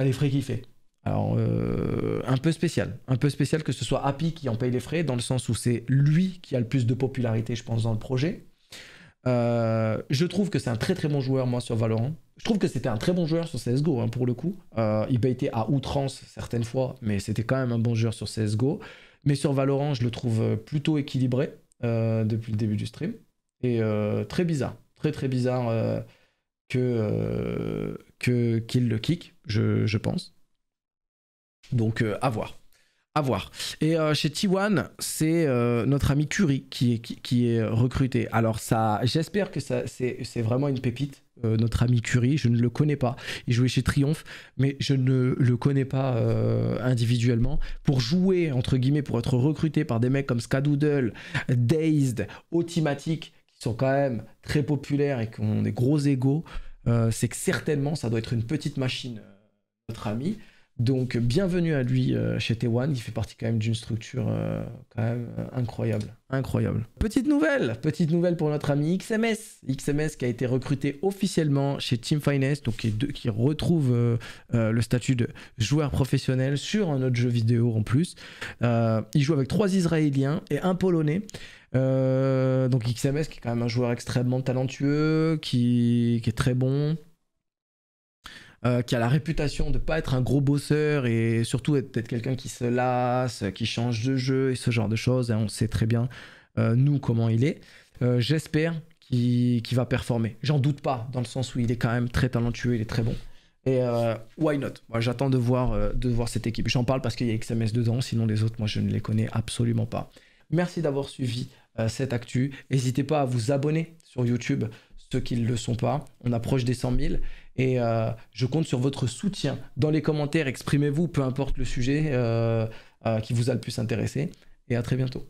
ça les ferait kiffer. Alors, euh, un peu spécial. Un peu spécial que ce soit Happy qui en paye les frais, dans le sens où c'est lui qui a le plus de popularité, je pense, dans le projet. Euh, je trouve que c'est un très très bon joueur, moi, sur Valorant. Je trouve que c'était un très bon joueur sur CSGO, hein, pour le coup. Euh, il été à outrance certaines fois, mais c'était quand même un bon joueur sur CSGO. Mais sur Valorant, je le trouve plutôt équilibré depuis le début du stream. Et euh, très bizarre, très très bizarre euh, euh, que qu'il le kick, je, pense. Donc à voir. À voir. Et chez T1, c'est notre ami Curie qui est, qui, est recruté. Alors ça, j'espère que ça, c'est vraiment une pépite. notre ami Curie, je ne le connais pas. Il jouait chez Triomphe, mais je ne le connais pas individuellement. Pour jouer, entre guillemets, pour être recruté par des mecs comme Skadoodle, Dazed, Automatic, qui sont quand même très populaires et qui ont des gros égaux, euh, c'est que certainement ça doit être une petite machine, euh, notre ami. Donc bienvenue à lui euh, chez T1 qui fait partie quand même d'une structure euh, quand même euh, incroyable, incroyable. Petite nouvelle, petite nouvelle pour notre ami XMS, XMS qui a été recruté officiellement chez Team Finance, donc qui, retrouve le statut de joueur professionnel sur un autre jeu vidéo en plus. il joue avec trois Israéliens et un Polonais. donc XMS qui est quand même un joueur extrêmement talentueux, qui est très bon, euh, qui a la réputation de ne pas être un gros bosseur et surtout être, être quelqu'un qui se lasse, qui change de jeu et ce genre de choses. Hein, on sait très bien, euh, nous, comment il est. Euh, j'espère qu'il va performer. J'en doute pas, dans le sens où il est quand même très talentueux, il est très bon. Et why not j'attends de, voir de voir cette équipe. J'en parle parce qu'il y a XMS dedans, sinon les autres, moi, je ne les connais absolument pas. Merci d'avoir suivi cette actu. N'hésitez pas à vous abonner sur YouTube, ceux qui ne le sont pas. On approche des 100 000. Et euh, je compte sur votre soutien. Dans les commentaires, exprimez-vous, peu importe le sujet euh, euh, qui vous a le plus intéressé. Et à très bientôt.